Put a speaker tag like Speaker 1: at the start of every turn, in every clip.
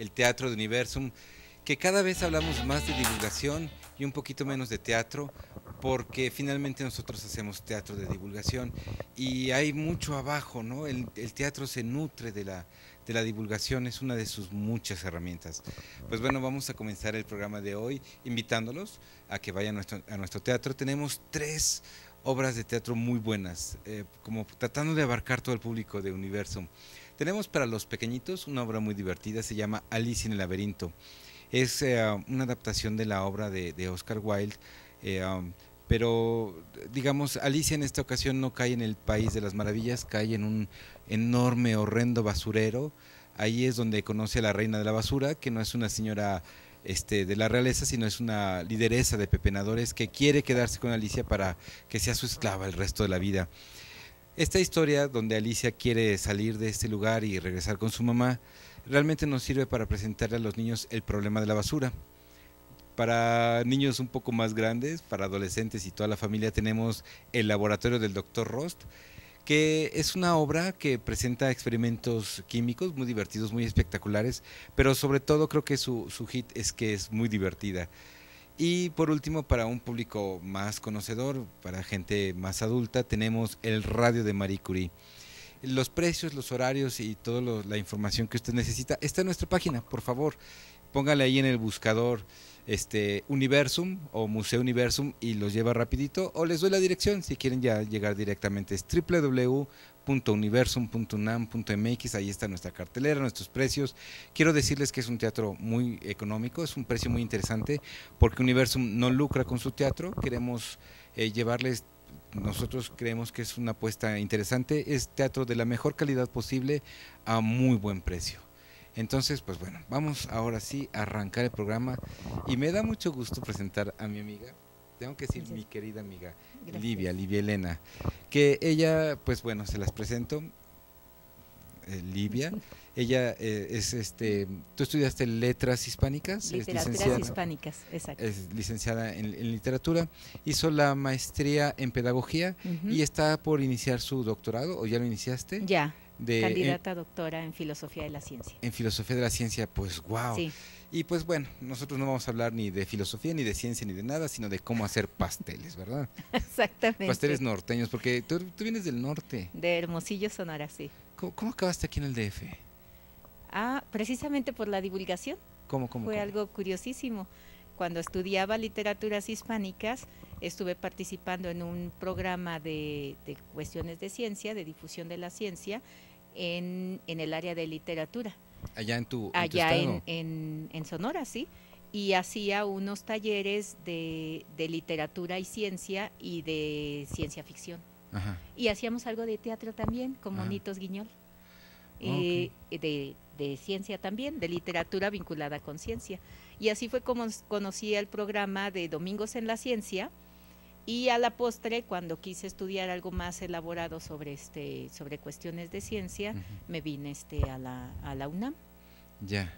Speaker 1: el Teatro de Universum, que cada vez hablamos más de divulgación y un poquito menos de teatro, porque finalmente nosotros hacemos teatro de divulgación y hay mucho abajo, ¿no? El, teatro se nutre de la, divulgación, es una de sus muchas herramientas. Pues bueno, vamos a comenzar el programa de hoy invitándolos a que vayan a nuestro, teatro. Tenemos tres obras de teatro muy buenas, eh, como tratando de abarcar todo el público de Universum. Tenemos para los pequeñitos una obra muy divertida, se llama Alicia en el laberinto. Es eh, una adaptación de la obra de, Oscar Wilde. Eh, um, pero digamos, Alicia en esta ocasión no cae en el País de las Maravillas, cae en un enorme, horrendo basurero. Ahí es donde conoce a la reina de la basura, que no es una señora este, de la realeza, sino es una lideresa de pepenadores que quiere quedarse con Alicia para que sea su esclava el resto de la vida. Esta historia donde Alicia quiere salir de este lugar y regresar con su mamá realmente nos sirve para presentarle a los niños el problema de la basura. Para niños un poco más grandes, para adolescentes y toda la familia tenemos El laboratorio del Dr. Rost, que es una obra que presenta experimentos químicos muy divertidos, muy espectaculares, pero sobre todo creo que su, su hit es que es muy divertida. Y por último, para un público más conocedor, para gente más adulta, tenemos el radio de Marie Curie. Los precios, los horarios y toda la información que usted necesita está en nuestra página, por favor. Póngale ahí en el buscador este Universum o Museo Universum y los lleva rapidito o les doy la dirección si quieren ya llegar directamente es www www.universum.unam.mx. Ahí está nuestra cartelera, nuestros precios. Quiero decirles que es un teatro muy económico, es un precio muy interesante porque Universum no lucra con su teatro. Queremos eh, llevarles nosotros creemos que es una apuesta interesante, es teatro de la mejor calidad posible a muy buen precio. Entonces, pues bueno, vamos ahora sí a arrancar el programa y me da mucho gusto presentar a mi amiga, tengo que decir mi querida amiga, Livia, Livia Elena, que ella, pues bueno, se las presento. Eh, Livia, ella eh, es este, tú estudiaste letras hispánicas, literaturas hispánicas, exacto. Es licenciada en, literatura, hizo la maestría en pedagogía y está por iniciar su doctorado o ya lo iniciaste. Ya. Eh, Candidata
Speaker 2: doctora en Filosofía de la Ciencia.
Speaker 1: En Filosofía de la Ciencia, pues wow. Sí. Y pues bueno, nosotros no vamos a hablar ni de filosofía, ni de ciencia, ni de nada, sino de cómo hacer pasteles, ¿verdad?
Speaker 2: Exactamente. Pasteles
Speaker 1: norteños, porque tú, vienes del norte.
Speaker 2: De Hermosillo, Sonora, sí.
Speaker 1: ¿Cómo, acabaste aquí en el DF?
Speaker 2: Ah, precisamente por la divulgación.
Speaker 1: ¿Cómo, cómo? Fue algo
Speaker 2: curiosísimo. Cuando estudiaba literaturas hispánicas, estuve participando en un programa de, de cuestiones de ciencia, de difusión de la ciencia, en, el área de literatura.
Speaker 1: Allá en tu, Allá
Speaker 2: En, Sonora, sí. Y hacía unos talleres de, de literatura y ciencia y de ciencia ficción. Y hacíamos algo de teatro también, como Monitos ah. Guiñol. Eh, de, de, ciencia también, de literatura vinculada con ciencia. Y así fue como conocí el programa de Domingos en la Ciencia, y a la postre, cuando quise estudiar algo más elaborado sobre, este, sobre cuestiones de ciencia, me vine este, a, la, a la UNAM.
Speaker 1: Ya.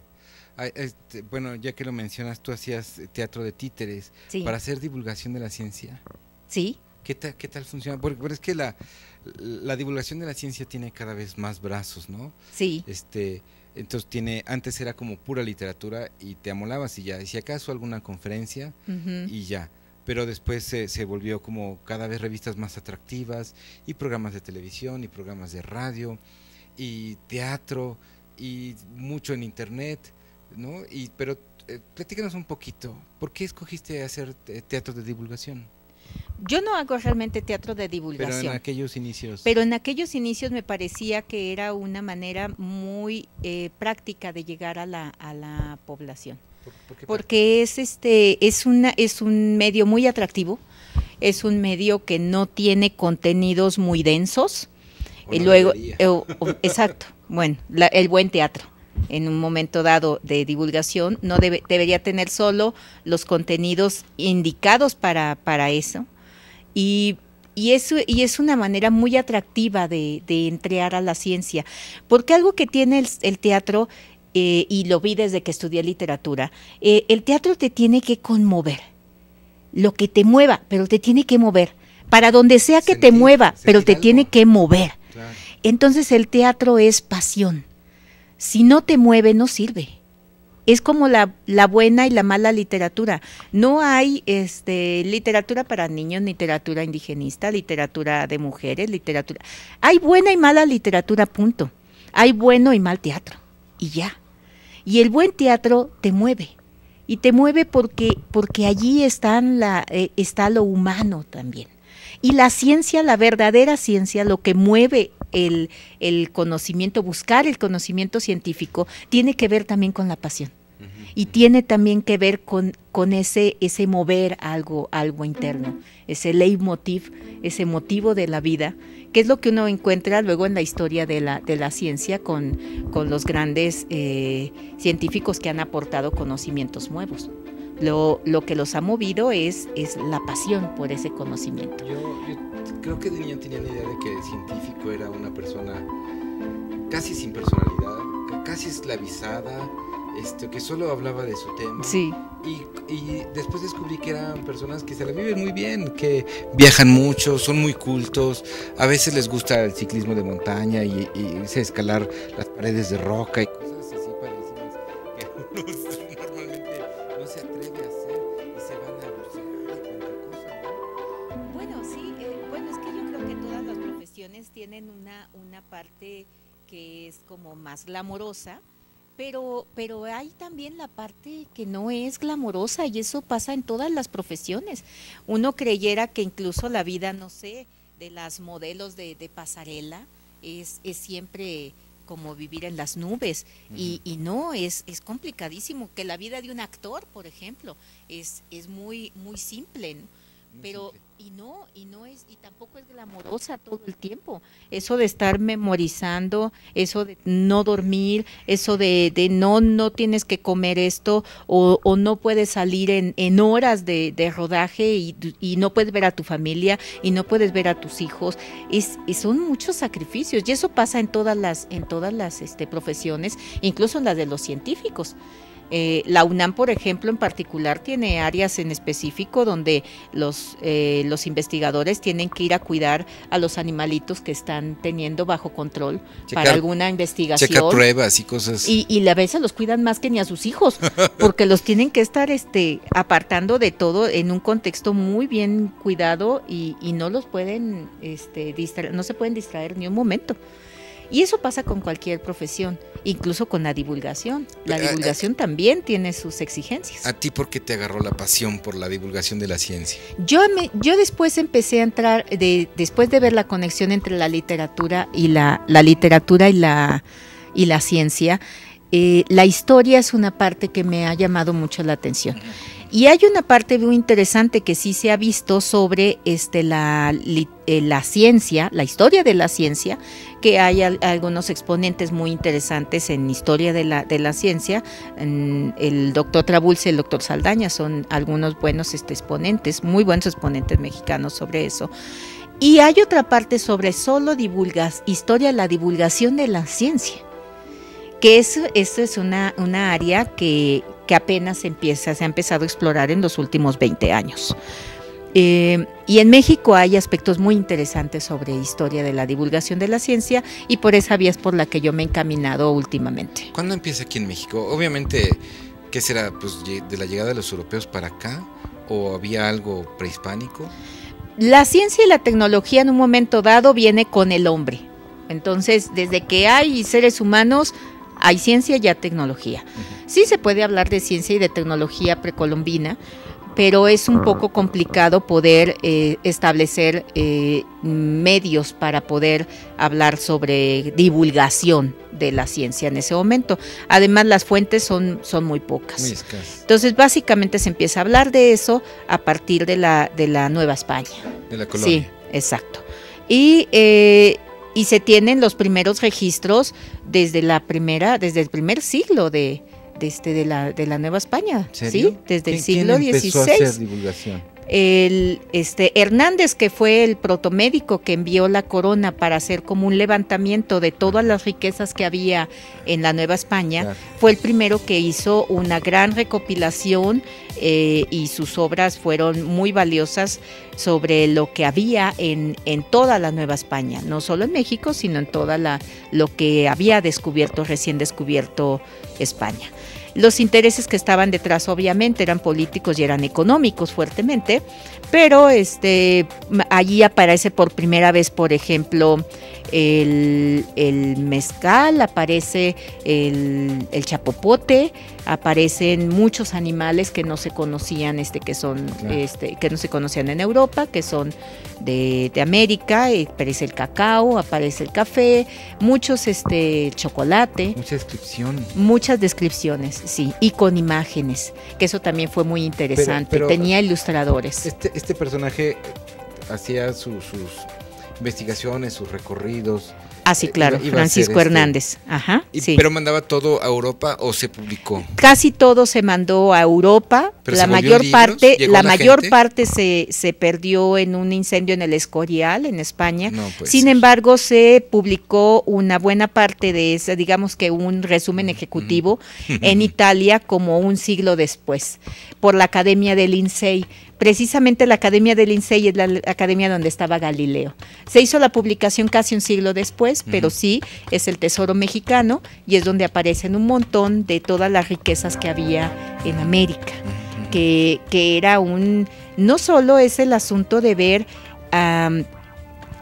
Speaker 1: Este, bueno, ya que lo mencionas, tú hacías teatro de títeres para hacer divulgación de la ciencia. Sí. ¿Qué, qué tal funciona? Porque, es que la, divulgación de la ciencia tiene cada vez más brazos, ¿no? Sí. Este, entonces tiene, antes era como pura literatura y te amolabas y ya, si acaso alguna conferencia y ya pero después se, volvió como cada vez revistas más atractivas y programas de televisión y programas de radio y teatro y mucho en internet, ¿no? Y, pero eh, un poquito, ¿por qué escogiste hacer teatro de divulgación?
Speaker 2: Yo no hago realmente teatro de divulgación. Pero en
Speaker 1: aquellos inicios. Pero
Speaker 2: en aquellos inicios me parecía que era una manera muy eh, práctica de llegar a la, a la población. Porque es este es una es un medio muy atractivo, es un medio que no tiene contenidos muy densos y luego eh, exacto, bueno, el buen teatro en un momento dado de divulgación no debería tener solo los contenidos indicados para, eso y y es, y es una manera muy atractiva de, entregar a la ciencia, porque algo que tiene el teatro eh, y lo vi desde que estudié literatura, eh, el teatro te tiene que conmover, lo que te mueva, pero te tiene que mover, para donde sea que te mueva, pero te tiene que mover. Entonces el teatro es pasión. Si no te mueve, no sirve. Es como la, la buena y la mala literatura. No hay este, literatura para niños, literatura indigenista, literatura de mujeres, literatura... Hay buena y mala literatura, punto. Hay bueno y mal teatro. Y ya. Y el buen teatro te mueve. Y te mueve porque, porque allí la, eh, está lo humano también. Y la ciencia, la verdadera ciencia, lo que mueve el, conocimiento, buscar el conocimiento científico, tiene que ver también con la pasión. Y tiene también que ver con, con ese, ese mover algo, algo interno, ese leitmotiv, ese motivo de la vida ¿Qué es lo que uno encuentra luego en la historia de la, ciencia con, los grandes eh, científicos que han aportado conocimientos nuevos. Lo, que los ha movido es, es la pasión por ese conocimiento.
Speaker 1: Yo, creo que de niño tenía la idea de que el científico era una persona casi sin personalidad, casi esclavizada, este, que solo hablaba de su tema. Sí. Y, después descubrí que eran personas que se la viven muy bien, que viajan mucho, son muy cultos, a veces les gusta el ciclismo de montaña y, y escalar las paredes de roca y cosas así parecidas que uno normalmente no se atreve a hacer y se van a alucinar cosa, ¿no? Bueno, sí, eh, bueno, es
Speaker 2: que yo creo que todas las profesiones tienen una, una parte que es como más glamorosa pero, pero hay también la parte que no es glamorosa y eso pasa en todas las profesiones. Uno creyera que incluso la vida, no sé, de las modelos de, pasarela es, es siempre como vivir en las nubes y, y, no es, es complicadísimo que la vida de un actor por ejemplo es, muy muy simple pero y no y no es y tampoco es glamorosa todo el tiempo eso de estar memorizando eso de no dormir eso de, de no no tienes que comer esto o, o no puedes salir en, horas de, rodaje y, y, no puedes ver a tu familia y no puedes ver a tus hijos es, son muchos sacrificios y eso pasa en todas las en todas las este, profesiones incluso en las de los científicos eh, la UNAM, por ejemplo, en particular tiene áreas en específico donde los, eh, los investigadores tienen que ir a cuidar a los animalitos que están teniendo bajo control para alguna investigación. Checa pruebas y cosas. Y, a veces los cuidan más que ni a sus hijos, porque los tienen que estar este, apartando de todo en un contexto muy bien cuidado y, y no los pueden, este, distraer, no se pueden distraer ni un momento. Y eso pasa con cualquier profesión, incluso con la divulgación. La eh, eh, divulgación también tiene sus exigencias.
Speaker 1: ¿A ti por qué te agarró la pasión por la divulgación de la ciencia?
Speaker 2: Yo, me, yo después empecé a entrar, de, después de ver la conexión entre la literatura y la, literatura y la, y la ciencia, eh, la historia es una parte que me ha llamado mucho la atención. Y hay una parte muy interesante que sí se ha visto sobre este, la, eh, la ciencia, la historia de la ciencia, que hay algunos exponentes muy interesantes en historia de la, de la ciencia. El doctor Trabulce, el doctor Saldaña son algunos buenos este, exponentes, muy buenos exponentes mexicanos sobre eso. Y hay otra parte sobre solo divulgas, historia, la divulgación de la ciencia que eso, esto es una, una área que, que apenas empieza, se ha empezado a explorar en los últimos 20 años. Eh, y en México hay aspectos muy interesantes sobre historia de la divulgación de la ciencia y por esa vía es por la que yo me he encaminado
Speaker 1: últimamente. ¿Cuándo empieza aquí en México? Obviamente, ¿qué será? Pues, ¿De la llegada de los europeos para acá? ¿O había algo prehispánico?
Speaker 2: La ciencia y la tecnología en un momento dado viene con el hombre. Entonces, desde que hay seres humanos, hay ciencia y hay tecnología. Sí se puede hablar de ciencia y de tecnología precolombina, pero es un ah. poco complicado poder eh, establecer eh, medios para poder hablar sobre divulgación de la ciencia en ese momento. Además, las fuentes son, son muy pocas. Muy Entonces, básicamente se empieza a hablar de eso a partir de la, de la Nueva España. De la Colombia. Sí, exacto. Y eh, y se tienen los primeros registros desde la primera, desde el primer siglo de, este, de, la, de la Nueva España, ¿sí? Desde el siglo XVI el, este, Hernández, que fue el protomédico que envió la corona para hacer como un levantamiento de todas las riquezas que había en la Nueva España, fue el primero que hizo una gran recopilación eh, y sus obras fueron muy valiosas sobre lo que había en, toda la Nueva España, no solo en México, sino en toda la, lo que había descubierto, recién descubierto España. Los intereses que estaban detrás obviamente eran políticos y eran económicos fuertemente, pero este, allí aparece por primera vez, por ejemplo, el, mezcal, aparece el, el, chapopote, aparecen muchos animales que no se conocían, este, que son, este, que no se conocían en Europa, que son de, de América, eh, aparece el cacao, aparece el café, muchos este chocolate. muchas
Speaker 1: descripciones
Speaker 2: Muchas descripciones, sí, y con imágenes, que eso también fue muy interesante. Tenía ilustradores. Este, este
Speaker 1: personaje hacía sus investigaciones, sus recorridos. Ah, sí, eh, claro, Francisco este, Hernández. Ajá. Pero mandaba todo a Europa o se publicó.
Speaker 2: Casi todo se mandó a Europa. la mayor parte, la, mayor parte se, perdió en un incendio en el Escorial, en España. Pues, Sin embargo, se publicó una buena parte de esa, digamos que un resumen mm, ejecutivo mm. en Italia como un siglo después, por la Academia del INSEI. Precisamente la Academia del INSEI es la academia donde estaba Galileo. Se hizo la publicación casi un siglo después, pero sí es el Tesoro Mexicano y es donde aparecen un montón de todas las riquezas que había en América, que, era un... No solo es el asunto de ver...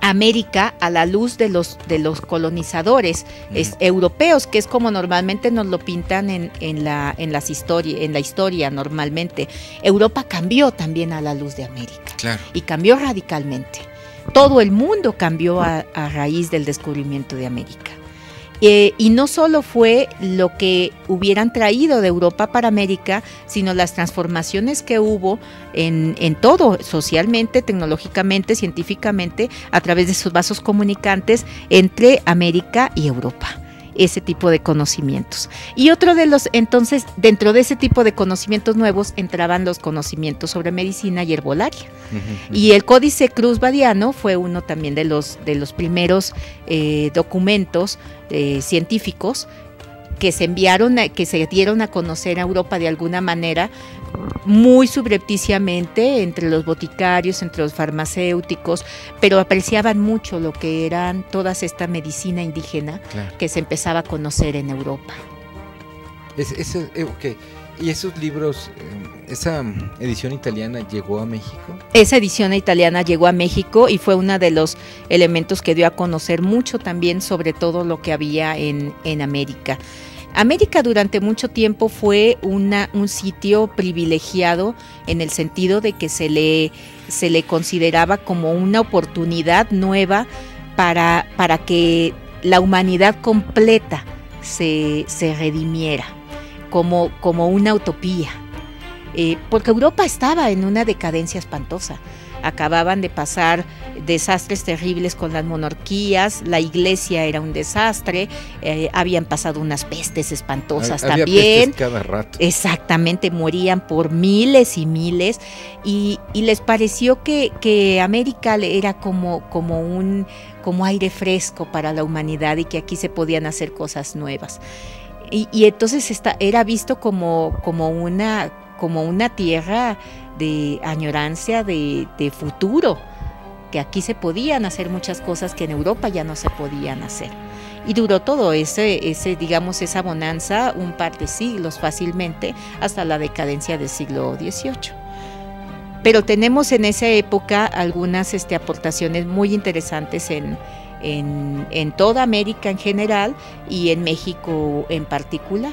Speaker 2: América a la luz de los, de los colonizadores europeos, que es como normalmente nos lo pintan en, en, la, en, las en la historia normalmente. Europa cambió también a la luz de América claro. y cambió radicalmente. Todo el mundo cambió a raíz del descubrimiento de América. Eh, y no solo fue lo que hubieran traído de Europa para América, sino las transformaciones que hubo en, en todo, socialmente, tecnológicamente, científicamente, a través de esos vasos comunicantes entre América y Europa ese tipo de conocimientos. Y otro de los, entonces, dentro de ese tipo de conocimientos nuevos entraban los conocimientos sobre medicina y herbolaria. Y el Códice Cruz Badiano fue uno también de los, de los primeros eh, documentos eh, científicos que se enviaron, que se dieron a conocer a Europa de alguna manera muy subrepticiamente entre los boticarios, entre los farmacéuticos, pero apreciaban mucho lo que eran todas esta medicina indígena que se empezaba a conocer en
Speaker 1: Europa. Eh, ¿Y esos libros, eh, esa edición italiana llegó a México?
Speaker 2: Esa edición italiana llegó a México y fue uno de los elementos que dio a conocer mucho también sobre todo lo que había en, en América. América durante mucho tiempo fue un sitio privilegiado en el sentido de que se le, se le consideraba como una oportunidad nueva para, para que la humanidad completa se, redimiera, como, como una utopía. Eh, porque Europa estaba en una decadencia espantosa. Acababan de pasar desastres terribles con las monarquías, la iglesia era un desastre, eh, habían pasado unas pestes espantosas también. cada rato. Exactamente, morían por miles y miles y, les pareció que, América era como, un como aire fresco para la humanidad y que aquí se podían hacer cosas nuevas. Y, entonces era visto como, una, como una tierra de añorancia de futuro que aquí se podían hacer muchas cosas que en Europa ya no se podían hacer. Y duró todo ese, ese, digamos, esa bonanza un par de siglos fácilmente hasta la decadencia del siglo XVIII. Pero tenemos en esa época algunas este, aportaciones muy interesantes en, en toda América en general y en México en particular.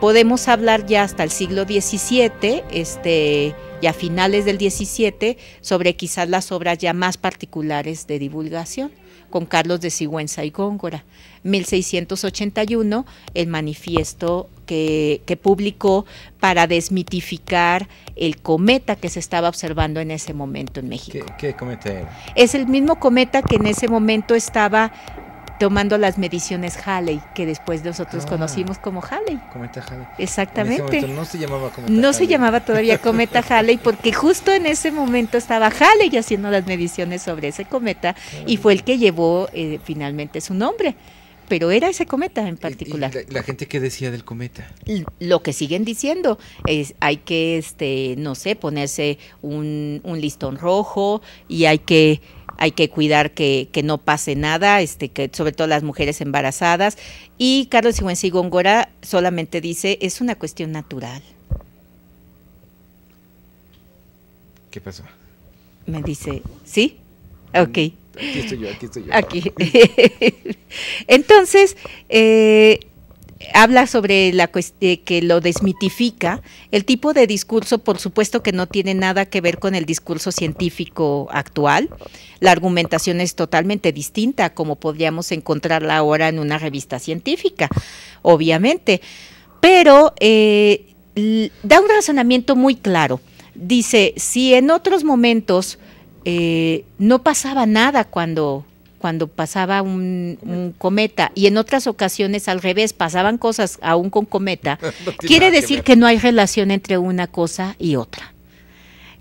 Speaker 2: Podemos hablar ya hasta el siglo XVII, este, y a finales del 17 sobre quizás las obras ya más particulares de divulgación con Carlos de Sigüenza y Góngora. 1681, el manifiesto que, publicó para desmitificar el cometa que se estaba observando en ese momento en México. qué cometa era? Es el mismo cometa que en ese momento estaba tomando las mediciones Halley, que después nosotros ah. conocimos como Halley. Cometa Halley. Exactamente. En
Speaker 1: no se llamaba cometa No se llamaba
Speaker 2: todavía cometa Halley, porque justo en ese momento estaba Halley haciendo las mediciones sobre ese cometa y fue el que llevó eh, finalmente su nombre. Pero era ese cometa en particular. la,
Speaker 1: gente que decía del cometa.
Speaker 2: Lo que siguen diciendo es hay que, este, no sé, ponerse un, un listón rojo y hay que hay que cuidar que, no pase nada, este, que sobre todo las mujeres embarazadas. Y Carlos y Góngora solamente dice, es una cuestión natural. ¿Qué pasó? Me dice, ¿sí? Ok. Aquí estoy yo, aquí estoy yo. Aquí. Entonces, eh, habla sobre la eh, que lo desmitifica. El tipo de discurso, por supuesto, que no tiene nada que ver con el discurso científico actual. La argumentación es totalmente distinta, como podríamos encontrarla ahora en una revista científica, obviamente. Pero eh, da un razonamiento muy claro. Dice, si en otros momentos eh, no pasaba nada cuando cuando pasaba un, cometa y en otras ocasiones al revés pasaban cosas aún con cometa, quiere decir que, no hay relación entre una cosa y otra.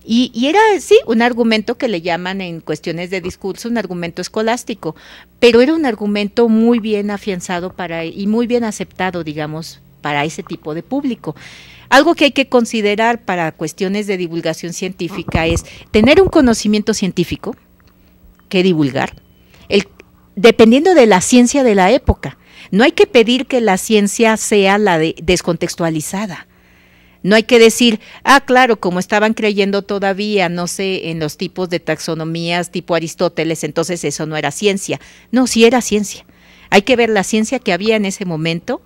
Speaker 2: Y, y, era, sí, un argumento que le llaman en cuestiones de discurso un argumento escolástico, pero era un argumento muy bien afianzado para, y muy bien aceptado, digamos, para ese tipo de público. Algo que hay que considerar para cuestiones de divulgación científica es tener un conocimiento científico que divulgar, dependiendo de la ciencia de la época. No hay que pedir que la ciencia sea la descontextualizada. No hay que decir, ah, claro, como estaban creyendo todavía, no sé, en los tipos de taxonomías tipo Aristóteles, entonces eso no era ciencia. No, sí era ciencia. Hay que ver la ciencia que había en ese momento.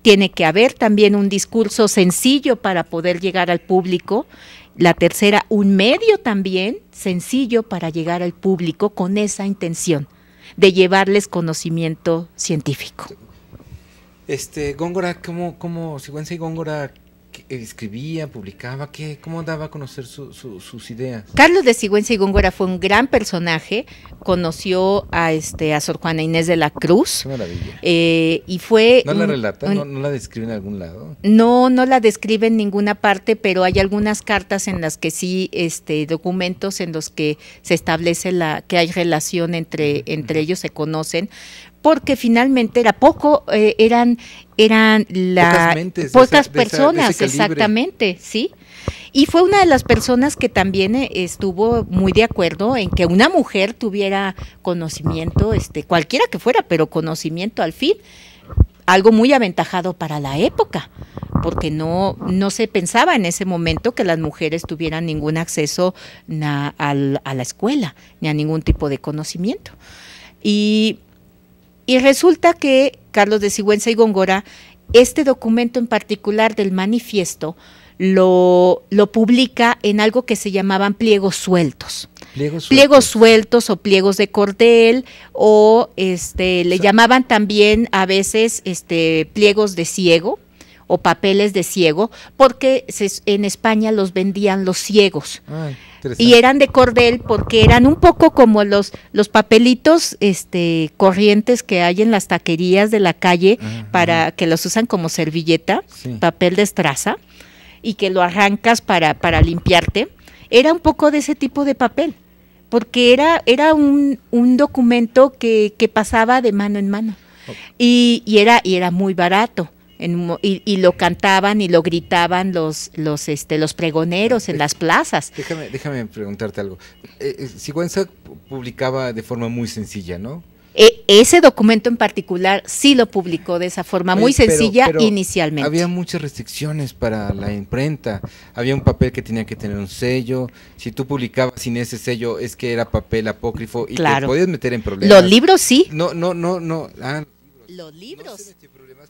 Speaker 2: Tiene que haber también un discurso sencillo para poder llegar al público. La tercera, un medio también sencillo para llegar al público con esa intención de llevarles conocimiento científico.
Speaker 1: Este, Góngora, ¿cómo, cómo, Sigüenza y Góngora, eh, escribía, publicaba? ¿qué, ¿Cómo daba a conocer sus ideas?
Speaker 2: Carlos de Sigüenza y Góngora fue un gran personaje, conoció a, este, a Sor Juana Inés de la Cruz. Qué maravilla. Eh, y fue ¿No la relata? ¿No,
Speaker 1: la describe en algún lado?
Speaker 2: No, no la describe en ninguna parte, pero hay algunas cartas en las que sí, este, documentos en los que se establece la, que hay relación entre, entre ellos, se conocen porque finalmente era poco, eh, eran, eran las pocas, personas, exactamente, ¿sí? Y fue una de las personas que también eh, estuvo muy de acuerdo en que una mujer tuviera conocimiento, este, cualquiera que fuera, pero conocimiento al fin, algo muy aventajado para la época, porque no, no se pensaba en ese momento que las mujeres tuvieran ningún acceso a la escuela, ni a ningún tipo de conocimiento. Y y resulta que Carlos de Sigüenza y Góngora, este documento en particular del manifiesto, lo, lo, publica en algo que se llamaban pliegos sueltos. Pliegos sueltos, o pliegos de cordel o este le llamaban también a veces este pliegos de ciego o papeles de ciego porque en España los vendían los ciegos y eran de cordel porque eran un poco como los, papelitos este, corrientes que hay en las taquerías de la calle para que los usan como servilleta, papel de estraza, y que lo arrancas para, para limpiarte. Era un poco de ese tipo de papel porque era, era un, un documento que, que pasaba de mano en mano. y, era, y era muy barato y, lo cantaban y lo gritaban los, los, este, los pregoneros en eh, las
Speaker 1: plazas. Déjame, déjame preguntarte algo. Eh, eh, Sigüenza publicaba de forma muy sencilla, ¿no?
Speaker 2: E, ese documento en particular sí lo publicó de esa forma muy sencilla inicialmente.
Speaker 1: Había muchas restricciones para la imprenta, había un papel que tenía que tener un sello, si tú publicabas sin ese sello es que era papel apócrifo y claro. te podías meter en problemas. Los libros sí. No, no, no, no. Ah,
Speaker 2: los libros.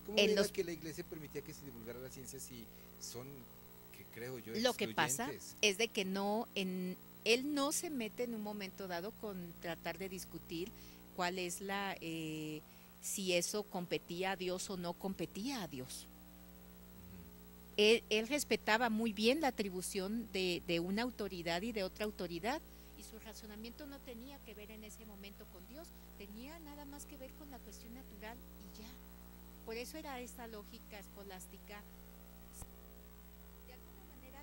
Speaker 2: ¿cómo en los... que la
Speaker 1: iglesia permitía que se divulgara la ciencia si son, que creo yo, Lo que pasa
Speaker 2: es de que no, en, él no se mete en un momento dado con tratar de discutir cuál es la, eh, si eso competía a Dios o no competía a Dios. él, él, respetaba muy bien la atribución de, de una autoridad y de otra autoridad y su razonamiento no tenía que ver en ese momento con Dios, tenía nada más que ver con la cuestión natural por eso era esta lógica escolástica. De alguna manera,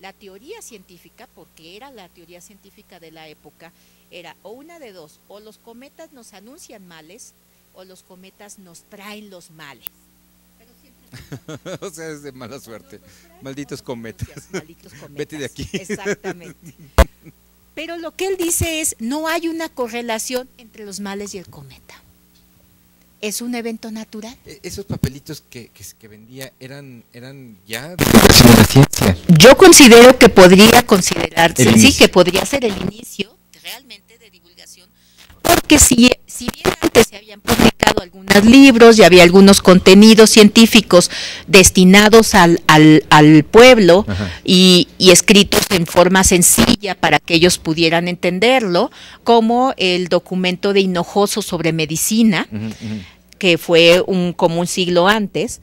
Speaker 2: la teoría científica, porque era la teoría científica de la época, era o una de dos, o los cometas nos anuncian males, o los cometas nos traen los males.
Speaker 1: o sea, es de mala suerte. Malditos cometas. Malditos cometas. Vete de aquí. Exactamente.
Speaker 2: Pero lo que él dice es, no hay una correlación entre los males y el cometa. ¿Es un evento natural? E-,
Speaker 1: esos papelitos que, que, vendía eran, ya de
Speaker 2: la ciencia. Yo considero que podría considerarse, sí, que podría ser el inicio realmente de divulgación, porque si, bien antes se habían publicado algunos libros y había algunos contenidos científicos destinados al, al, pueblo y, escritos en forma sencilla para que ellos pudieran entenderlo, como el documento de Hinojoso sobre medicina, que fue un, como un siglo antes,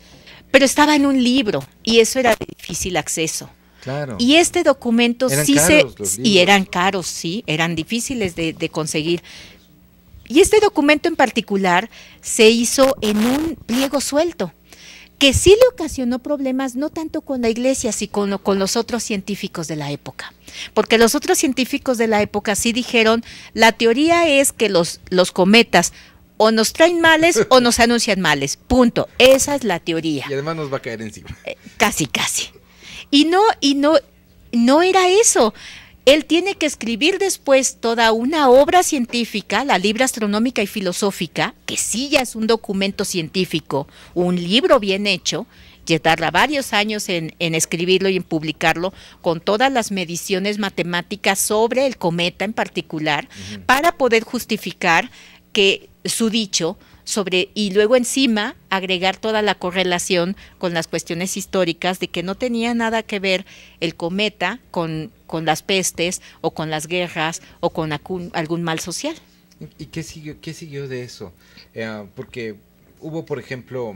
Speaker 2: pero estaba en un libro y eso era difícil acceso. Claro. Y este documento sí se... Y eran caros, sí, eran difíciles de, conseguir. Y este documento en particular se hizo en un pliego suelto que sí le ocasionó problemas no tanto con la iglesia, sino con, con, los otros científicos de la época. Porque los otros científicos de la época sí dijeron, la teoría es que los, los cometas o nos traen males o nos anuncian males. Punto. Esa es la teoría. Y además nos va a caer encima. Eh, casi, casi. Y no, y no, no era eso. Él tiene que escribir después toda una obra científica, la Libra Astronómica y Filosófica, que sí ya es un documento científico, un libro bien hecho, y tarda varios años en, escribirlo y en publicarlo, con todas las mediciones matemáticas sobre el cometa en particular, para poder justificar que su dicho sobre y luego encima agregar toda la correlación con las cuestiones históricas de que no tenía nada que ver el cometa con, con las pestes o con las guerras o
Speaker 1: con algún, mal social. ¿Y qué siguió, qué siguió de eso? Eh, porque hubo, por ejemplo,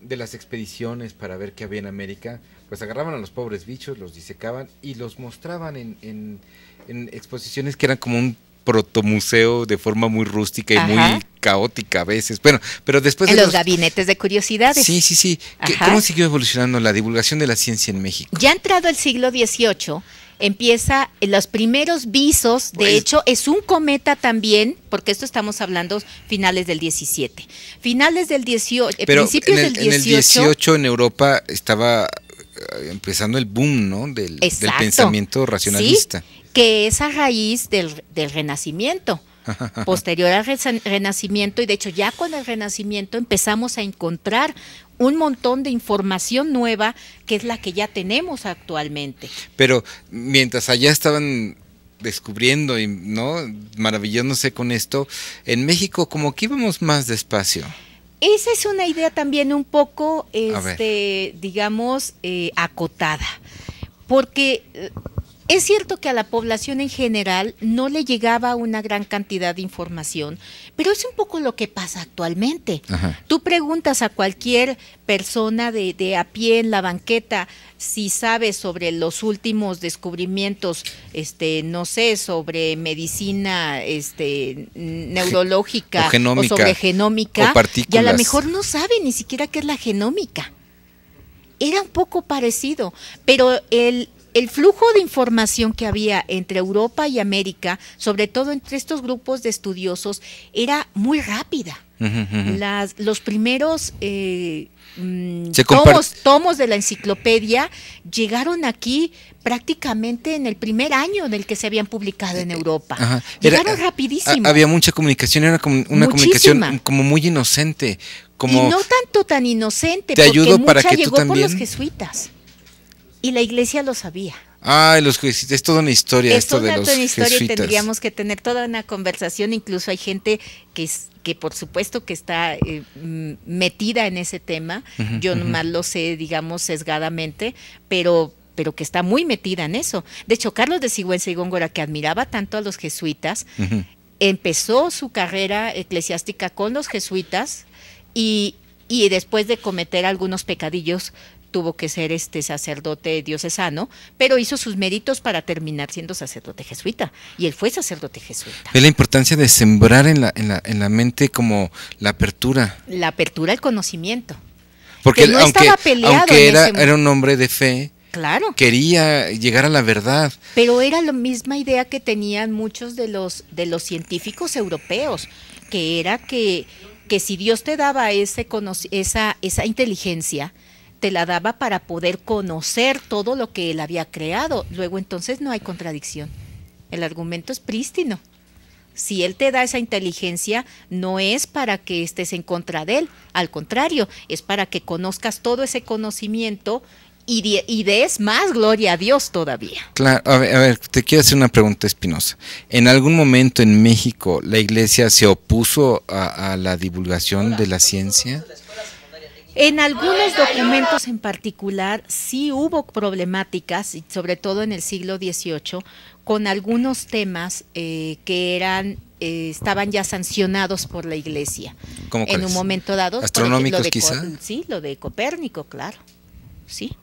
Speaker 1: de las expediciones para ver qué había en América, pues agarraban a los pobres bichos, los disecaban y los mostraban en, en, en exposiciones que eran como un protomuseo de forma muy rústica y muy caótica a veces. Bueno, pero después en los,
Speaker 2: gabinetes de curiosidades. Sí, sí, sí.
Speaker 1: ¿Cómo siguió evolucionando la divulgación de la ciencia en México?
Speaker 2: Ya ha entrado el siglo XVIII, empieza los primeros visos, de pues hecho es un cometa también, porque esto estamos hablando finales del 17. Finales del 18, eh, pero principios en el, del 18. En el 18
Speaker 1: en Europa estaba eh, empezando el boom, ¿no? Del, del pensamiento racionalista. ¿Sí?
Speaker 2: que es a raíz del, del renacimiento posterior al Renacimiento y de hecho ya con el Renacimiento empezamos a encontrar un montón de información nueva que es la que ya tenemos actualmente.
Speaker 1: Pero mientras allá estaban descubriendo y no maravillándose con esto, en México como que íbamos más despacio.
Speaker 2: Esa es una idea también un poco, este, digamos, eh, acotada, porque eh, es cierto que a la población en general no le llegaba una gran cantidad de información, pero es un poco lo que pasa actualmente. Tú preguntas a cualquier persona de, de, a pie en la banqueta si sabe sobre los últimos descubrimientos, este, no sé, sobre medicina este, neurológica o, sobre genómica, y a lo mejor no sabe ni siquiera qué es la genómica era un poco parecido, pero el, el flujo de información que había entre Europa y América, sobre todo entre estos grupos de estudiosos, era muy rápida. los primeros eh, mm, tomos, de la enciclopedia llegaron aquí prácticamente en el primer año del que se habían publicado en eh, Europa. Llegaron era, eh, rapidísimo. había
Speaker 1: mucha comunicación, era una comunicación como muy inocente. Como no
Speaker 2: tanto tan inocente, porque mucha llegó por los jesuitas. Y la iglesia lo sabía.
Speaker 1: Ah, los es toda una historia. Es esto toda de una historia y tendríamos
Speaker 2: que tener toda una conversación. Incluso hay gente que, es, que por supuesto que está eh, mm, metida en ese tema. Yo nomás lo sé, digamos, sesgadamente, pero pero que está muy metida en eso. De hecho, Carlos de Sigüenza y Góngora, que admiraba tanto a los jesuitas, empezó su carrera eclesiástica con los jesuitas y, y después de cometer algunos pecadillos tuvo que ser este sacerdote diocesano, pero hizo sus méritos para terminar siendo sacerdote jesuita. Y él fue sacerdote jesuita.
Speaker 1: Es la importancia de sembrar en la, en la, mente como la apertura.
Speaker 2: La apertura al conocimiento.
Speaker 1: Porque aunque, aunque era, era un hombre de fe, Claro. Quería llegar a la verdad.
Speaker 2: Pero era la misma idea que tenían muchos de los de los científicos europeos, que era que, que si Dios te daba ese, esa, esa inteligencia, te la daba para poder conocer todo lo que él había creado. Luego entonces no hay contradicción. El argumento es prístino. Si él te da esa inteligencia, no es para que estés en contra de él, al contrario, es para que conozcas todo ese conocimiento y, des más gloria a Dios todavía.
Speaker 1: Claro, a ver, te quiero hacer una pregunta, Espinosa. ¿En algún momento en México la iglesia se opuso a, la divulgación de la ciencia?
Speaker 2: En algunos documentos en particular sí hubo problemáticas, sobre todo en el siglo XVIII, con algunos temas eh, que eran eh, estaban ya sancionados por la Iglesia. en un momento dado. Astronómicos, quizá. Sí, lo de Copérnico, claro. Sí.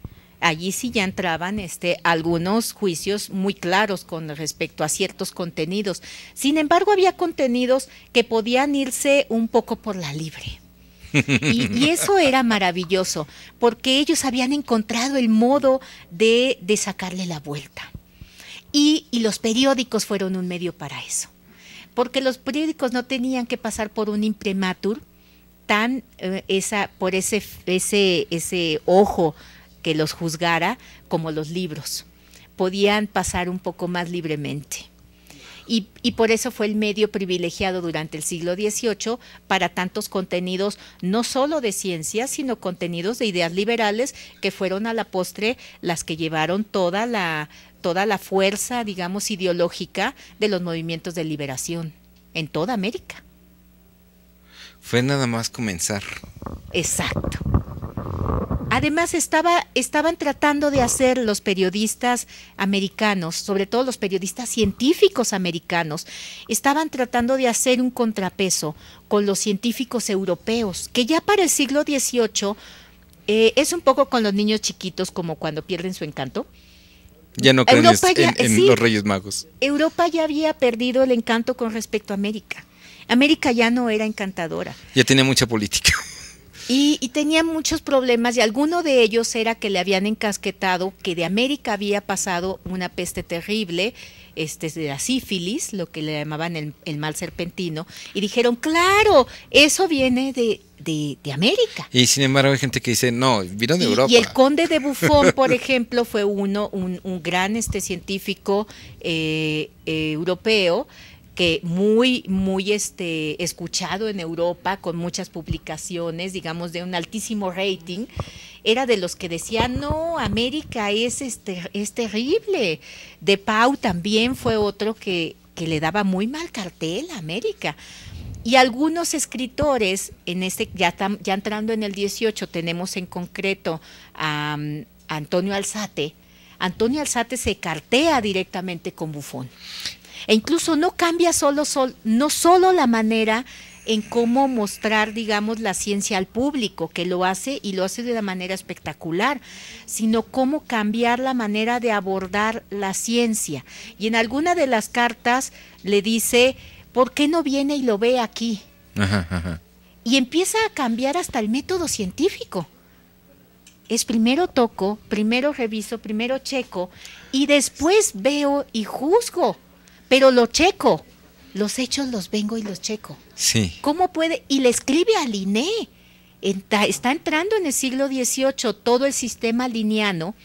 Speaker 2: Allí sí ya entraban este, algunos juicios muy claros con respecto a ciertos contenidos. Sin embargo, había contenidos que podían irse un poco por la libre.
Speaker 1: Y, eso era
Speaker 2: maravilloso, porque ellos habían encontrado el modo de, sacarle la vuelta. Y, los periódicos fueron un medio para eso, porque los periódicos no tenían que pasar por un imprimatur tan eh, esa, por ese, ese, ese ojo que los juzgara como los libros. Podían pasar un poco más libremente y, por eso fue el medio privilegiado durante el siglo XVIII para tantos contenidos, no solo de ciencia, sino contenidos de ideas liberales que fueron a la postre las que llevaron toda la, toda la fuerza, digamos, ideológica de los movimientos de liberación en toda América.
Speaker 1: Fue nada más comenzar.
Speaker 2: Exacto. Además, estaba, estaban tratando de hacer los periodistas americanos, sobre todo los periodistas científicos americanos, estaban tratando de hacer un contrapeso con los científicos europeos, que ya para el siglo XVIII eh, es un poco con los niños chiquitos como cuando pierden su encanto.
Speaker 1: Ya no creen en, los Reyes Magos.
Speaker 2: Europa ya había perdido el encanto con respecto a América. América ya no era encantadora.
Speaker 1: Ya tenía mucha política.
Speaker 2: Y, tenía muchos problemas y alguno de ellos era que le habían encasquetado que de América había pasado una peste terrible, este, de la sífilis, lo que le llamaban el, mal serpentino, y dijeron, claro, eso viene de, de, América.
Speaker 1: Y sin embargo hay gente que dice, no, vino de Europa. Y el
Speaker 2: conde de Buffon, por ejemplo, fue uno, un, un gran este, científico eh, eh, europeo que muy, muy este, escuchado en Europa, con muchas publicaciones, digamos, de un altísimo rating, era de los que decían, no, América es, este, es terrible. De Pau también fue otro que, le daba muy mal cartel a América. Y algunos escritores, en este, ya, ya entrando en el 18, tenemos en concreto a, um, Antonio Alzate. Antonio Alzate se cartea directamente con Bufón. E incluso no cambia solo, no solo la manera en cómo mostrar, digamos, la ciencia al público, que lo hace y lo hace de una manera espectacular, sino cómo cambiar la manera de abordar la ciencia. Y en alguna de las cartas le dice, ¿por qué no viene y lo ve aquí? Y empieza a cambiar hasta el método científico. Es primero toco, primero reviso, primero checo y después veo y juzgo pero lo checo. Los hechos los vengo y los checo. Sí. ¿Cómo puede? Y le escribe e. a Liné. Está, entrando en el siglo XVIII todo el sistema liniano.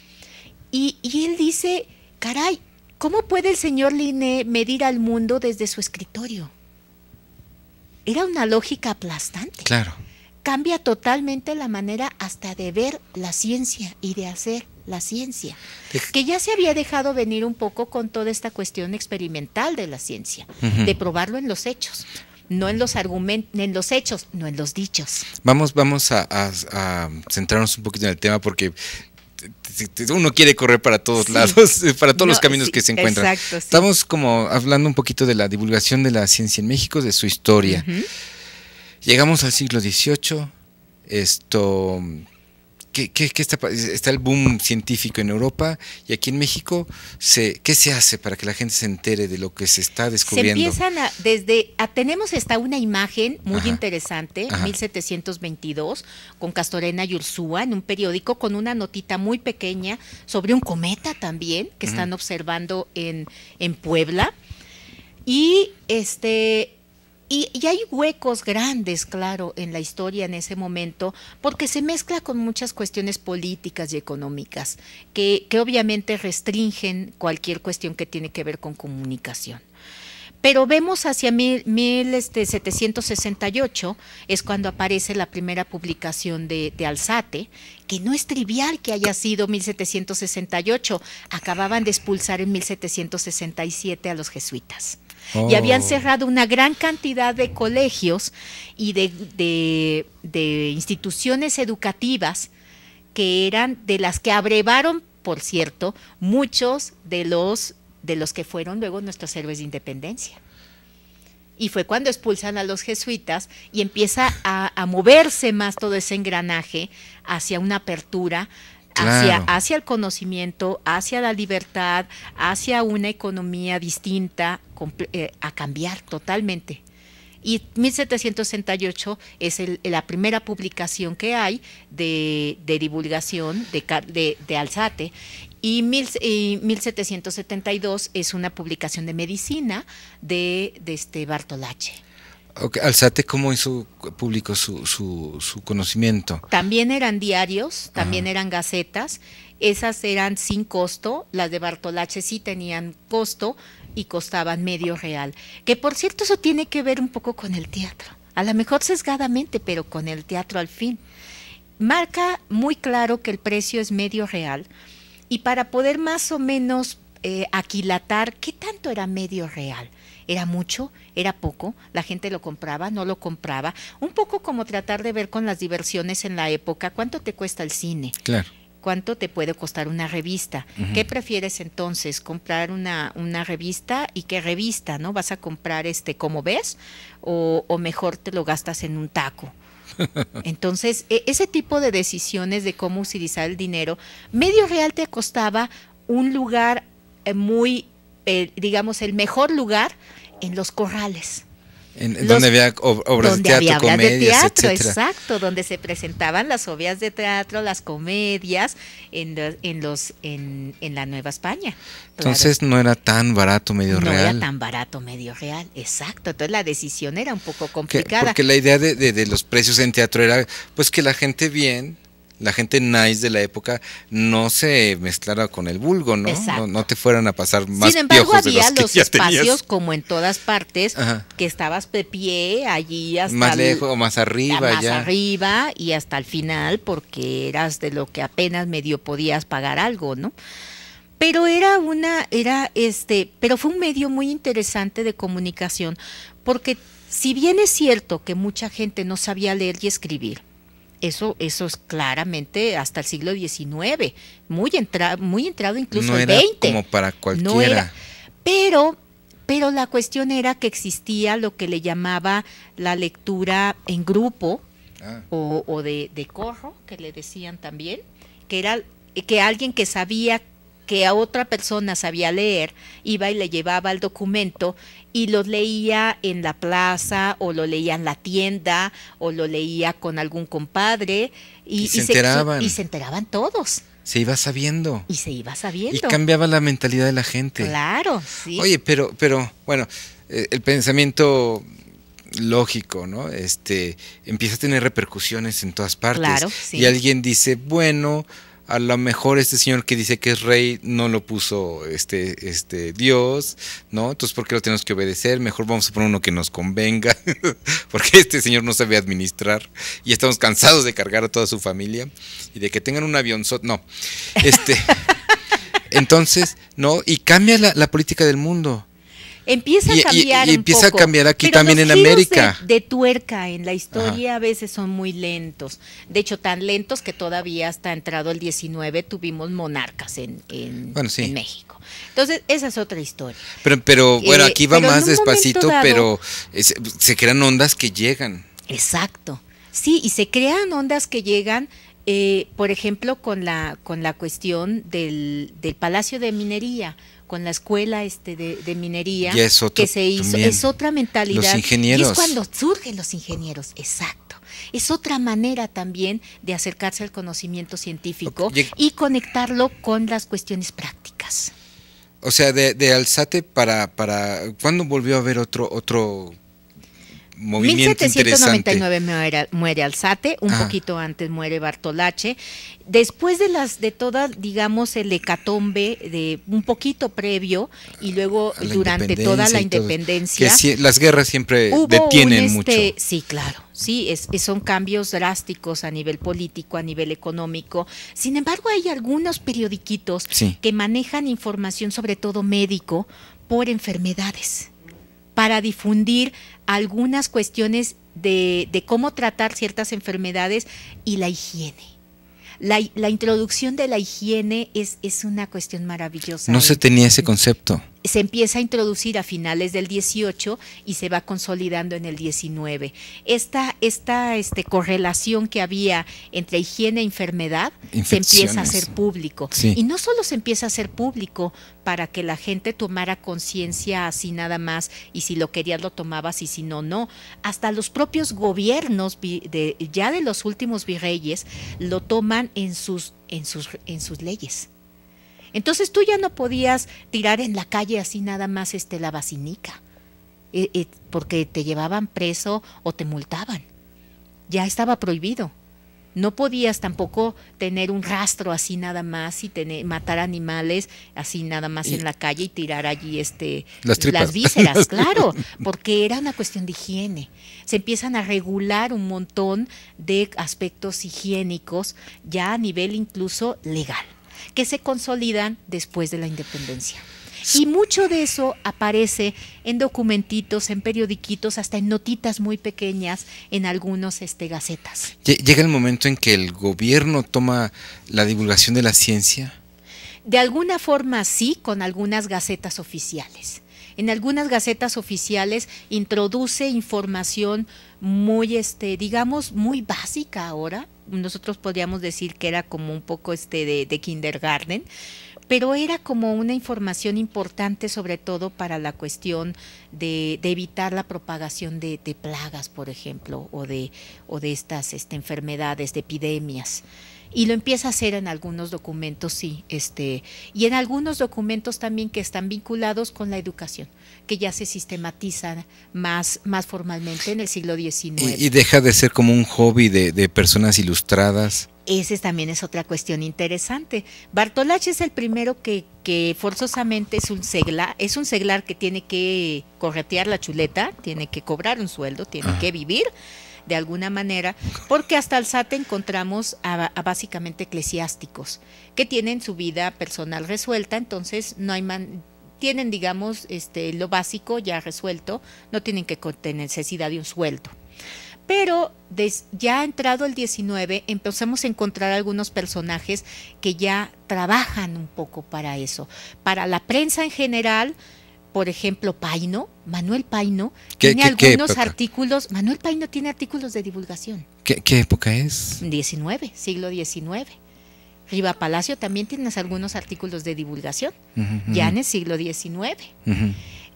Speaker 2: Y, y él dice, caray, ¿cómo puede el señor Liné e medir al mundo desde su escritorio? Era una lógica aplastante. Claro cambia totalmente la manera hasta de ver la ciencia y de hacer la ciencia, que ya se había dejado venir un poco con toda esta cuestión experimental de la ciencia, de probarlo en los hechos no en los argumentos, en los hechos, no en los dichos.
Speaker 1: Vamos, vamos a, centrarnos un poquito en el tema porque uno quiere correr para todos lados, para todos los caminos que se encuentran. Estamos como hablando un poquito de la divulgación de la ciencia en México, de su historia. Llegamos al siglo XVIII, esto... está, el boom científico en Europa y aquí en México? ¿Qué se hace para que la gente se entere de lo que se está descubriendo? Se
Speaker 2: empiezan a, desde, tenemos hasta una imagen muy interesante, 1722, con Castorena y Ursúa, en un periódico con una notita muy pequeña sobre un cometa también que están observando en, en Puebla. Y este, y, hay huecos grandes, claro, en la historia en ese momento, porque se mezcla con muchas cuestiones políticas y económicas, que, obviamente restringen cualquier cuestión que tiene que ver con comunicación. Pero vemos hacia 1768 este, es cuando aparece la primera publicación de, de, Alzate, que no es trivial que haya sido 1768, acababan de expulsar en 1767 a los jesuitas. Y habían oh. cerrado una gran cantidad de colegios y de, instituciones educativas que eran de las que abrevaron, por cierto, muchos de los, de los que fueron luego nuestros héroes de independencia y fue cuando expulsan a los jesuitas y empieza a, moverse más todo ese engranaje hacia una apertura Hacia, el conocimiento, hacia la libertad, hacia una economía distinta, eh, a cambiar totalmente. Y 1768 es la primera publicación que hay de, divulgación de, Alzate. Y, y, 1772 es una publicación de medicina de, de este Bartolache.
Speaker 1: Alzate, ¿cómo hizo público su, conocimiento?
Speaker 2: También eran diarios, también eran gacetas. Esas eran sin costo, las de Bartolache sí tenían costo y costaban medio real. Que por cierto, eso tiene que ver un poco con el teatro. A lo mejor sesgadamente, pero con el teatro al fin. Marca muy claro que el precio es medio real y para poder más o menos eh, aquilatar qué tanto era medio real ¿Era mucho? ¿Era poco? ¿La gente lo compraba? ¿No lo compraba? Un poco como tratar de ver con las diversiones en la época, ¿cuánto te cuesta el cine? Claro cuánto te puede costar una revista. ¿Qué prefieres entonces? ¿Comprar una, una, revista? ¿Y qué revista? ¿No? ¿Vas a comprar este como ves? O, mejor te lo gastas en un taco. Entonces, e, ese tipo de decisiones de cómo utilizar el dinero, medio real te costaba un lugar eh, muy, eh, digamos, el mejor lugar en los corrales.
Speaker 1: En, donde había obras de teatro, comedias, de
Speaker 2: exacto, donde se presentaban las obras de teatro, las comedias en, en, los, en, la Nueva España. Entonces
Speaker 1: no era tan barato medio real. No era tan
Speaker 2: barato medio real, exacto. Entonces la decisión era un poco complicada. porque
Speaker 1: la idea de, de, los precios en teatro era pues que la gente bien la gente nice de la época no se mezclara con el vulgo, ¿no? No, no, te fueran a pasar más. Sin embargo, había los, espacios
Speaker 2: como en todas partes que estabas de pie allí hasta más lejos, o más arriba, más arriba y hasta el final porque eras de lo que apenas medio podías pagar algo, ¿no? Pero era una, era este, pero fue un medio muy interesante de comunicación porque si bien es cierto que mucha gente no sabía leer y escribir eso, eso es claramente hasta el siglo XIX, muy, entra, muy entrado incluso en el era Como
Speaker 1: para cualquiera.
Speaker 2: Pero, pero la cuestión era que existía lo que le llamaba la lectura en grupo ah. o, de, de corro, que le decían también, que era que alguien que sabía que a otra persona sabía leer, iba y le llevaba el documento y lo leía en la plaza o lo leía en la tienda o lo leía con algún compadre y, se, enteraban. y se enteraban todos.
Speaker 1: Se iba sabiendo. Y se iba
Speaker 2: sabiendo. Y cambiaba
Speaker 1: la mentalidad de la gente. Claro, sí. Oye, pero, pero, bueno, eh, el pensamiento lógico, ¿no? Este empieza a tener repercusiones en todas partes. Claro, sí. Y alguien dice, bueno, a lo mejor este señor que dice que es rey no lo puso este, este Dios, ¿no? Entonces, ¿por qué lo tenemos que obedecer? Mejor vamos a poner uno que nos convenga, porque este señor no sabe administrar y estamos cansados de cargar a toda su familia y de que tengan un avión. no. Este, entonces, ¿no? Y cambia la, la política del mundo. Empieza a cambiar. empieza a cambiar aquí también en América. De,
Speaker 2: de, tuerca en la historia a veces son muy lentos. De hecho, tan lentos que todavía hasta entrado el 19 tuvimos monarcas en, en, México. Entonces, esa es otra historia.
Speaker 1: Pero, eh, bueno, aquí va más despacito, pero eh, se crean ondas que llegan.
Speaker 2: Exacto. Sí, y se crean ondas que llegan. Eh, por ejemplo, con la, con la cuestión del, del Palacio de Minería, con la escuela este de, minería que se hizo, es otra mentalidad. Los Y es cuando surgen los ingenieros, exacto. Es otra manera también de acercarse al conocimiento científico y conectarlo con las cuestiones
Speaker 1: prácticas. O sea, de, de Alzate para, para. ¿Cuándo volvió a haber otro, otro movimiento 1799
Speaker 2: muere, Alzate, un ah. poquito antes muere Bartolache. Después de las de toda digamos, el hecatombe de un poquito previo y luego durante toda la independencia.
Speaker 1: las guerras siempre detienen este, mucho.
Speaker 2: Sí, claro. Sí, es, son cambios drásticos a nivel político, a nivel económico. Sin embargo, hay algunos periodiquitos que manejan información, sobre todo médico, por enfermedades para difundir algunas cuestiones de, cómo tratar ciertas enfermedades y la higiene. La, la, introducción de la higiene es, es una cuestión maravillosa. No se
Speaker 1: tenía ese mm. concepto
Speaker 2: se empieza a introducir a finales del 18 y se va consolidando en el 19. Esta, esta este, correlación que había entre higiene e enfermedad se empieza a hacer público. Y no solo se empieza a hacer público para que la gente tomara conciencia así nada más y si lo querías lo tomabas y si no, no. Hasta los propios gobiernos ya de los últimos virreyes lo toman en sus, en sus, en sus leyes. Entonces tú ya no podías tirar en la calle así nada más este, la basinica, eh, eh, porque te llevaban preso o te multaban. Ya estaba prohibido. No podías tampoco tener un rastro así nada más y matar animales así nada más en la calle y tirar allí este, las vísceras, claro, porque era una cuestión de higiene. Se empiezan a regular un montón de aspectos higiénicos ya a nivel incluso legal que se consolidan después de la independencia. Y mucho de eso aparece en documentitos, en periodiquitos, hasta en notitas muy pequeñas, en algunos este, gacetas.
Speaker 1: ¿Llega el momento en que el gobierno toma la divulgación de la ciencia?
Speaker 2: De alguna forma sí, con algunas gacetas oficiales. En algunas gacetas oficiales introduce información muy, este, digamos, muy básica ahora, nosotros podríamos decir que era como un poco este de, kindergarten, pero era como una información importante sobre todo para la cuestión de, evitar la propagación de, de, plagas, por ejemplo, o de, o de estas este, enfermedades, de epidemias. Y lo empieza a hacer en algunos documentos, sí, este, y en algunos documentos también que están vinculados con la educación que ya se sistematiza más, más formalmente en el siglo XIX. Y,
Speaker 1: deja de ser como un hobby de, personas ilustradas.
Speaker 2: Esa también es otra cuestión interesante. Bartolache es el primero que, que, forzosamente es un seglar, es un seglar que tiene que corretear la chuleta, tiene que cobrar un sueldo, tiene que vivir de alguna manera, porque hasta el SAT encontramos a, básicamente eclesiásticos que tienen su vida personal resuelta, entonces no hay tienen, digamos, este, lo básico ya resuelto, no tienen que tener necesidad de un sueldo. Pero ya ya entrado el 19 empezamos a encontrar algunos personajes que ya trabajan un poco para eso. Para la prensa en general, por ejemplo, Paino, Manuel Paino, tiene algunos artículos, Manuel Paino tiene artículos de divulgación.
Speaker 1: ¿Qué, época es?
Speaker 2: 19, siglo 19 Riva Palacio también tienes algunos artículos de divulgación, ya en el siglo XIX.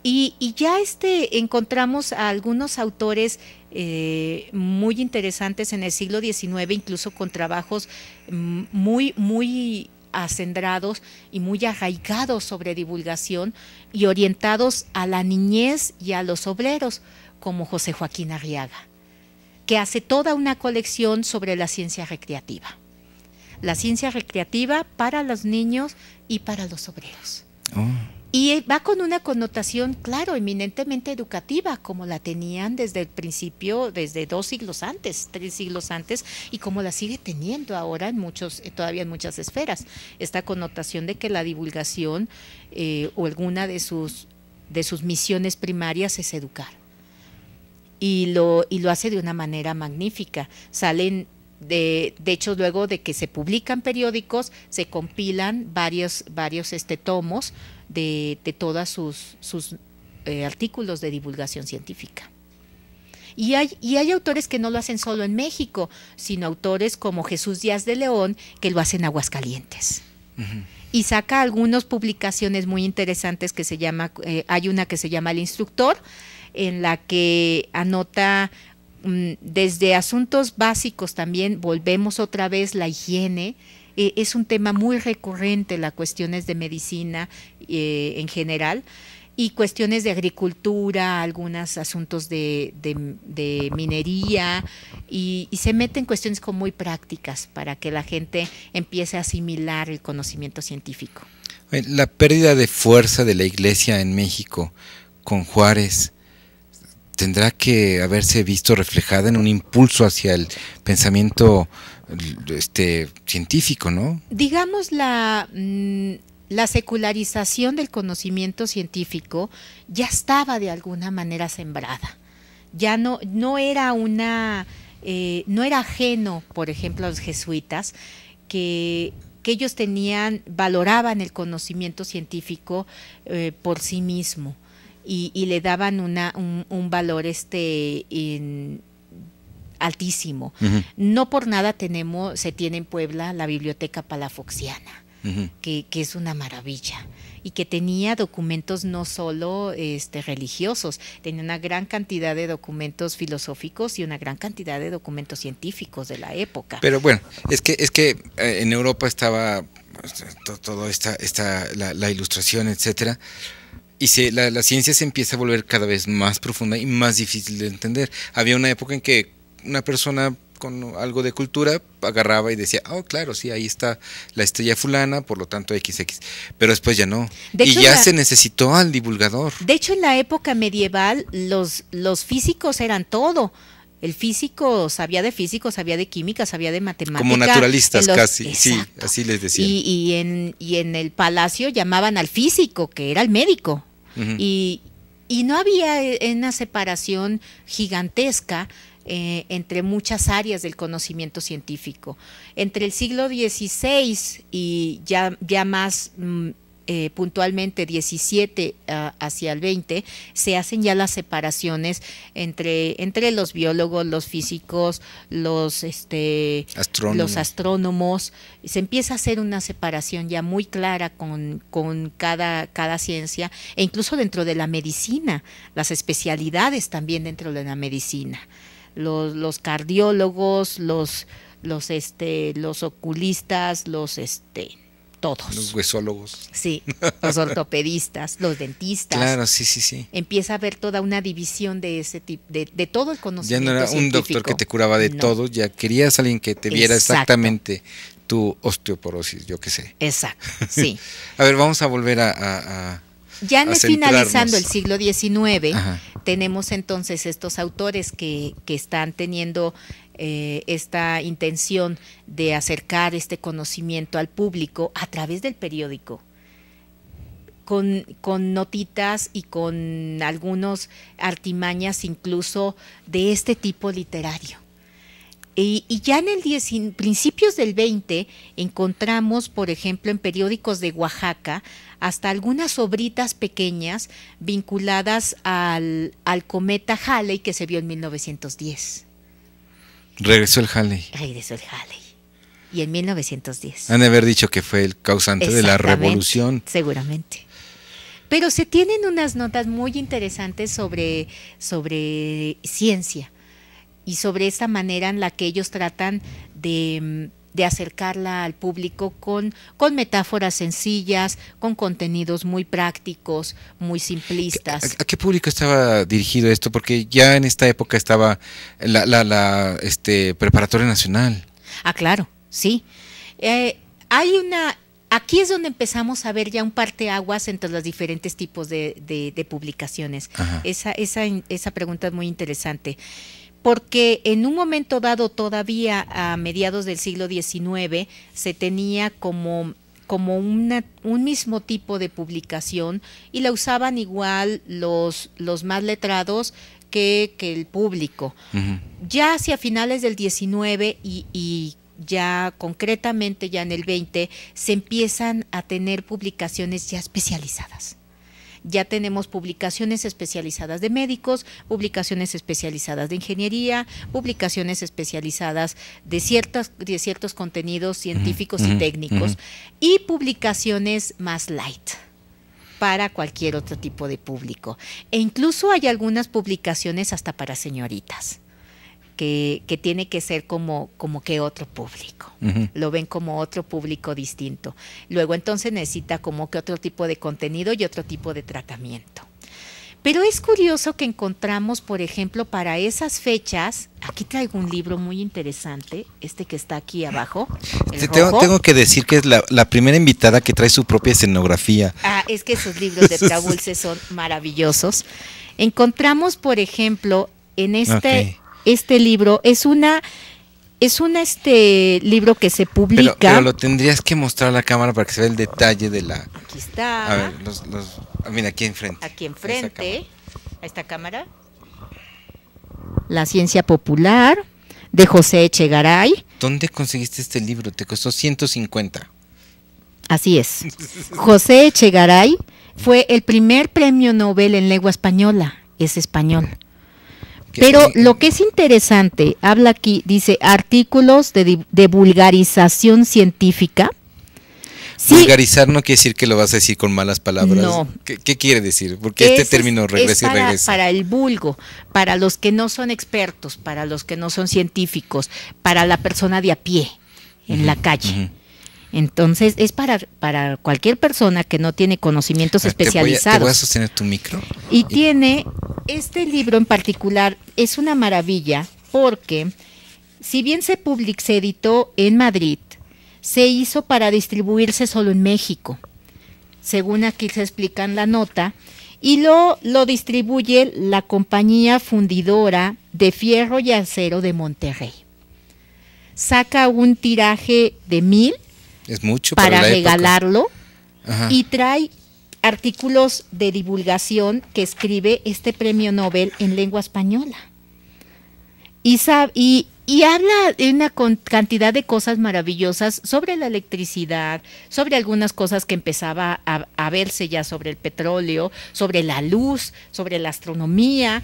Speaker 2: y, ya este, encontramos a algunos autores eh, muy interesantes en el siglo XIX, incluso con trabajos mm, muy, muy acendrados y muy arraigados sobre divulgación y orientados a la niñez y a los obreros, como José Joaquín Arriaga, que hace toda una colección sobre la ciencia recreativa la ciencia recreativa para los niños y para los obreros. Oh. Y eh, va con una connotación, claro, eminentemente educativa, como la tenían desde el principio, desde dos siglos antes, tres siglos antes, y como la sigue teniendo ahora en muchos, eh, todavía en muchas esferas. Esta connotación de que la divulgación eh, o alguna de sus, de sus misiones primarias es educar. Y lo, y lo hace de una manera magnífica. Salen de, hecho, luego de que se publican periódicos, se compilan varios, varios este, tomos de, todos sus, sus eh, artículos de divulgación científica. Y hay, y hay autores que no lo hacen solo en México, sino autores como Jesús Díaz de León, que lo hacen en Aguascalientes. Y saca algunas publicaciones muy interesantes que se llama, eh, hay una que se llama El Instructor, en la que anota Mm, desde asuntos básicos también volvemos otra vez la higiene. Eh, es un tema muy recurrente las cuestiones de medicina eh, en general y cuestiones de agricultura, algunos asuntos de, minería y, y, se meten cuestiones como muy prácticas para que la gente empiece a asimilar el conocimiento científico.
Speaker 1: Eh, la pérdida de fuerza de la iglesia en México con Juárez tendrá que haberse visto reflejada en un impulso hacia el pensamiento este, científico, ¿no?
Speaker 2: Digamos mm, la, secularización del conocimiento científico ya estaba de alguna manera sembrada. Ya no, no era una eh, no era ajeno, por ejemplo, a los jesuitas, que, ellos tenían, valoraban el conocimiento científico eh, por sí mismo y, le daban una, un, valor este altísimo. No por nada tenemos, se tiene en Puebla la biblioteca palafoxiana, que, es una maravilla y que tenía documentos no solo este, religiosos, tenía una gran cantidad de documentos filosóficos y una gran cantidad de documentos científicos de la época.
Speaker 1: Pero bueno, es que, es que eh, en Europa estaba pues, toda esta, esta la, la ilustración, etcétera y la, ciencia se empieza a volver cada vez más profunda y más difícil de entender. Había una época en que una persona con algo de cultura agarraba y decía, oh, claro, sí, ahí está la estrella fulana, por lo tanto XX. Pero después ya no. y ya se necesitó al divulgador.
Speaker 2: De hecho, en la época medieval los, los físicos eran todo. El físico sabía de físico, sabía de química, sabía de matemáticas. Como naturalistas casi, sí,
Speaker 1: así les decía
Speaker 2: Y, en, y en el palacio llamaban al físico, que era el médico y, no había e, una separación gigantesca eh, entre muchas áreas del conocimiento científico. Entre el siglo XVI y ya más mm, eh, puntualmente 17 ah, hacia el 20, se hacen ya las separaciones entre, entre los biólogos, los físicos, los, este, los astrónomos. Se empieza a hacer una separación ya muy clara con, cada, cada ciencia e incluso dentro de la medicina, las especialidades también dentro de la medicina. Los, los cardiólogos, los, los, este, los oculistas, los... Este, todos. Los huesólogos. Sí, los ortopedistas, los dentistas. Claro, sí, sí, sí. Empieza a haber toda una división de ese tipo, de, de todo el conocimiento. Ya no era un doctor que te curaba de todo,
Speaker 1: ya querías alguien que te viera exactamente tu osteoporosis, yo qué sé. Exacto, sí. a ver, vamos a volver a ya en finalizando el
Speaker 2: siglo XIX, tenemos entonces estos autores que, están teniendo eh, esta intención de acercar este conocimiento al público a través del periódico. Con, notitas y con algunos artimañas incluso de este tipo literario. Y, ya en el principios del 20 encontramos, por ejemplo, en periódicos de Oaxaca hasta algunas obritas pequeñas vinculadas al, cometa Halley que se vio en 1910.
Speaker 1: Regresó el Halley.
Speaker 2: Regresó el Halley. Y en 1910. Han de
Speaker 1: haber dicho que fue el causante de la revolución. Seguramente.
Speaker 2: Pero se tienen unas notas muy interesantes sobre, sobre ciencia y sobre esta manera en la que ellos tratan de mm, de acercarla al público con, con metáforas sencillas, con contenidos muy prácticos, muy simplistas.
Speaker 1: ¿A, qué público estaba dirigido esto? Porque ya en esta época estaba la, la, este, preparatoria nacional.
Speaker 2: Ah, claro, sí. Eh, hay una aquí es donde empezamos a ver ya un parteaguas entre los diferentes tipos de, de, de publicaciones. Esa, esa, esa, pregunta es muy interesante porque en un momento dado todavía a mediados del siglo XIX se tenía como como un mismo tipo de publicación y la usaban igual los, los más letrados que, el público. Ya hacia finales del XIX y, ya concretamente ya en el XX, se empiezan a tener publicaciones ya especializadas. Ya tenemos publicaciones especializadas de médicos, publicaciones especializadas de ingeniería, publicaciones especializadas de, ciertas, de ciertos contenidos científicos y técnicos y publicaciones más light para cualquier otro tipo de público. E incluso hay algunas publicaciones hasta para señoritas que, tiene que ser como, como que otro público. Lo ven como otro público distinto. Luego entonces necesita como que otro tipo de contenido y otro tipo de tratamiento. Pero es curioso que encontramos, por ejemplo, para esas fechas, aquí traigo un libro muy interesante, este que está aquí abajo. tengo, tengo, que
Speaker 1: decir que es la, primera invitada que trae su propia escenografía.
Speaker 2: Ah, es que esos libros de Trabulce son maravillosos. Encontramos, por ejemplo, en este este libro es una es un este libro que se publica. Pero, lo
Speaker 1: tendrías que mostrar a la cámara para que se vea el detalle de la. Aquí
Speaker 2: está. A ver,
Speaker 1: mira, aquí enfrente. Aquí enfrente,
Speaker 2: a esta cámara. La ciencia popular de José Echegaray.
Speaker 1: ¿Dónde conseguiste este libro? Te costó 150. Así es. José
Speaker 2: Echegaray fue el primer premio Nobel en lengua española. Es español. Pero lo que es interesante, habla aquí, dice artículos de, de vulgarización científica.
Speaker 1: Vulgarizar no quiere decir que lo vas a decir con malas palabras. No. ¿Qué, quiere decir? Porque este término regresa y regresa.
Speaker 2: Para el vulgo, para los que no son expertos, para los que no son científicos, para la persona de a
Speaker 1: pie, en la calle.
Speaker 2: Entonces, es para, para cualquier persona que no tiene conocimientos especializados. Te sostener tu micro. Y tiene, este libro en particular es una maravilla porque, si bien se, public, se editó en Madrid, se hizo para distribuirse solo en México, según aquí se explica en la nota, y lo, lo distribuye la compañía fundidora de fierro y acero de Monterrey. Saca un tiraje de mil
Speaker 1: es mucho para, regalarlo. Y
Speaker 2: trae artículos de divulgación que escribe este premio Nobel en lengua española. Y, y, habla de una cantidad de cosas maravillosas sobre la electricidad, sobre algunas cosas que empezaba a, verse ya sobre el petróleo, sobre la luz, sobre la astronomía.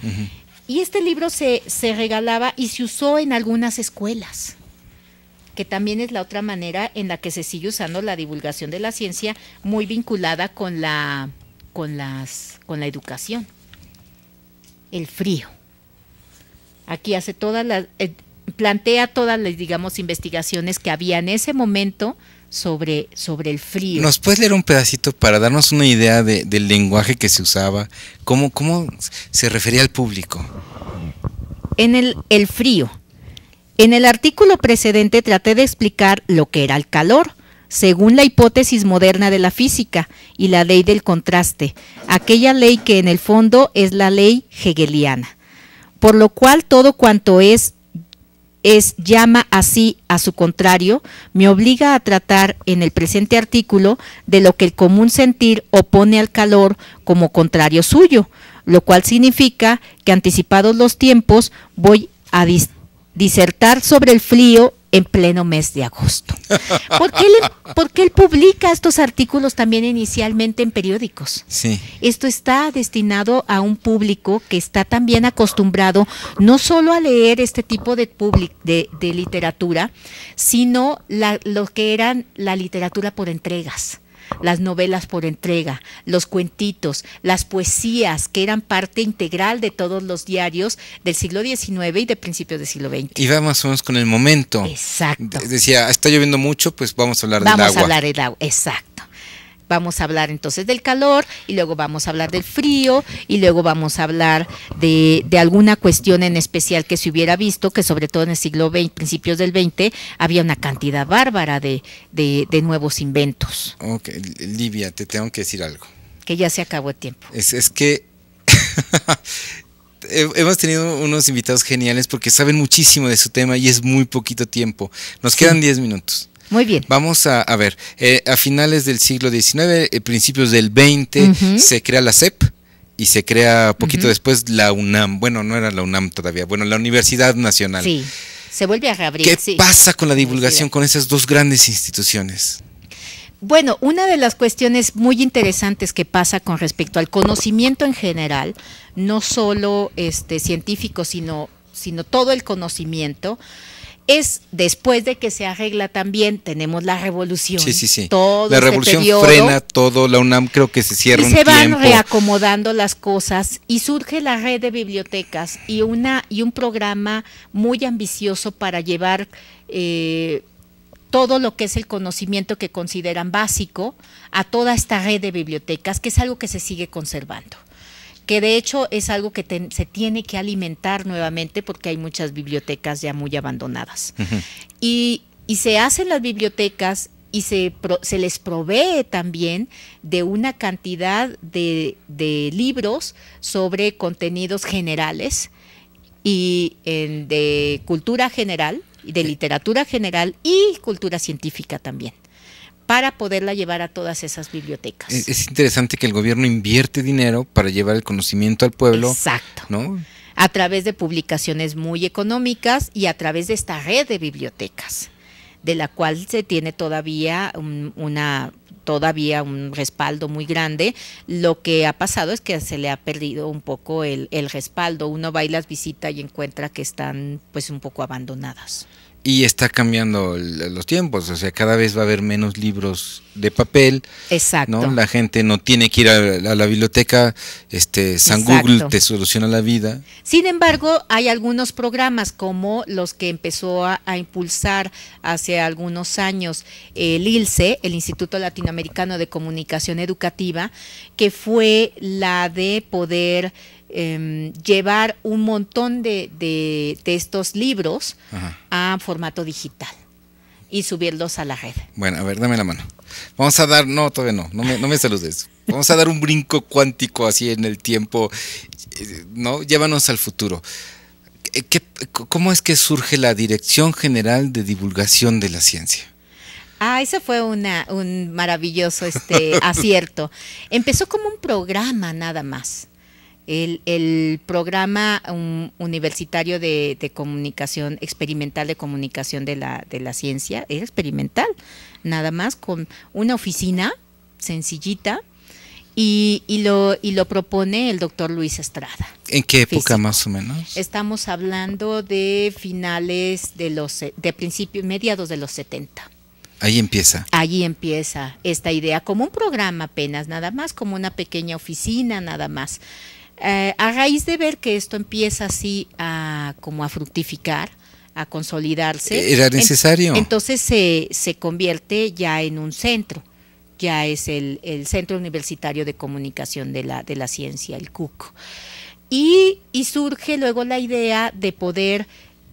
Speaker 2: Y este libro se, se regalaba y se usó en algunas escuelas que también es la otra manera en la que se sigue usando la divulgación de la ciencia muy vinculada con la con las con la educación. El frío. Aquí hace todas las eh, plantea todas las digamos investigaciones que había en ese momento sobre, sobre el frío. ¿Nos
Speaker 1: puedes leer un pedacito para darnos una idea del lenguaje que se usaba? ¿Cómo, cómo se refería al público?
Speaker 2: En el, el frío. En el artículo precedente traté de explicar lo que era el calor, según la hipótesis moderna de la física y la ley del contraste, aquella ley que en el fondo es la ley hegeliana, por lo cual todo cuanto es es llama así a su contrario, me obliga a tratar en el presente artículo de lo que el común sentir opone al calor como contrario suyo, lo cual significa que anticipados los tiempos voy a, distinguir disertar sobre el frío en pleno mes de agosto. ¿Por qué, él publica estos artículos también inicialmente en periódicos? Sí. Esto está destinado a un público que está también acostumbrado no solo a leer este tipo de, de, literatura, sino lo que eran la literatura por entregas las novelas por entrega, los cuentitos, las poesías, que eran parte integral de todos los diarios del siglo XIX y de principios del siglo XX.
Speaker 1: Y vamos, con el momento. Exacto. Decía, está lloviendo mucho, pues vamos a hablar del agua. Vamos a hablar
Speaker 2: del agua, exacto. Vamos a hablar entonces del calor y luego vamos a hablar del frío y luego vamos a hablar de, alguna cuestión en especial que se hubiera visto, que sobre todo en el siglo XX, principios del XX, había una cantidad bárbara de, nuevos inventos.
Speaker 1: Ok, Livia, te tengo que decir algo.
Speaker 2: Que ya se acabó el tiempo.
Speaker 1: Es, que hemos tenido unos invitados geniales porque saben muchísimo de su tema y es muy poquito tiempo. Nos quedan 10 minutos. Muy bien. Vamos a, ver, eh, a finales del siglo XIX, eh, principios del XX, se crea la CEP y se crea poquito después la UNAM. Bueno, no era la UNAM todavía, bueno, la Universidad Nacional. Sí,
Speaker 2: se vuelve a reabrir. ¿Qué pasa con
Speaker 1: la divulgación con esas dos grandes instituciones?
Speaker 2: Bueno, una de las cuestiones muy interesantes que pasa con respecto al conocimiento en general, no solo este científico, sino, sino todo el conocimiento, es después de que se arregla también, tenemos la revolución. Sí, sí, sí. la este revolución frena
Speaker 1: todo, la UNAM creo que se cierra. Y se van
Speaker 2: reacomodando las cosas y surge la red de bibliotecas y, una, y un programa muy ambicioso para llevar eh, todo lo que es el conocimiento que consideran básico a toda esta red de bibliotecas, que es algo que se sigue conservando que de hecho es algo que se tiene que alimentar nuevamente porque hay muchas bibliotecas ya muy abandonadas. y, se hacen las bibliotecas y se, se, les provee también de una cantidad de, libros sobre contenidos generales y de cultura general, de literatura general y cultura científica también para poderla llevar a todas esas bibliotecas.
Speaker 1: Es interesante que el gobierno invierte dinero para llevar el conocimiento al pueblo. Exacto. ¿no? A
Speaker 2: través de publicaciones muy económicas y a través de esta red de bibliotecas, de la cual se tiene todavía un, una todavía un respaldo muy grande. Lo que ha pasado es que se le ha perdido un poco el, respaldo. Uno va y las visita y encuentra que están pues un poco abandonadas.
Speaker 1: Y está cambiando los tiempos, o sea, cada vez va a haber menos libros de papel.
Speaker 2: Exacto. ¿no? La
Speaker 1: gente no tiene que ir a, la biblioteca, este, San Google te soluciona la vida.
Speaker 2: Sin embargo, hay algunos programas como los que empezó a impulsar hace algunos años el ILCE, el Instituto Latinoamericano de Comunicación Educativa, que fue la de poder eh, llevar un montón de, de, estos libros a formato digital y subirlos a la red.
Speaker 1: Bueno, a ver, dame la mano. Vamos a dar, no, todavía no, no me, no me saludes. Vamos a dar un brinco cuántico así en el tiempo, eh, ¿no? Llévanos al futuro. ¿Qué, ¿Cómo es que surge la Dirección General de Divulgación de la Ciencia?
Speaker 2: Ah, ese fue una, un maravilloso este, acierto. Empezó como un programa nada más el, programa um, universitario de, comunicación experimental de comunicación de la, de la ciencia, es experimental, nada más con una oficina sencillita y, lo, y lo propone el doctor Luis Estrada.
Speaker 1: ¿En qué época más o menos?
Speaker 2: Estamos hablando de finales de los, de principios, mediados de los 70.
Speaker 1: Ahí empieza.
Speaker 2: Ahí empieza esta idea, como un programa apenas, nada más, como una pequeña oficina, nada más. Eh, a raíz de ver que esto empieza así a como a fructificar, a consolidarse. Era necesario. entonces se, convierte ya en un centro, ya es el, Centro Universitario de Comunicación de la, de la Ciencia, el CUC. Y, surge luego la idea de poder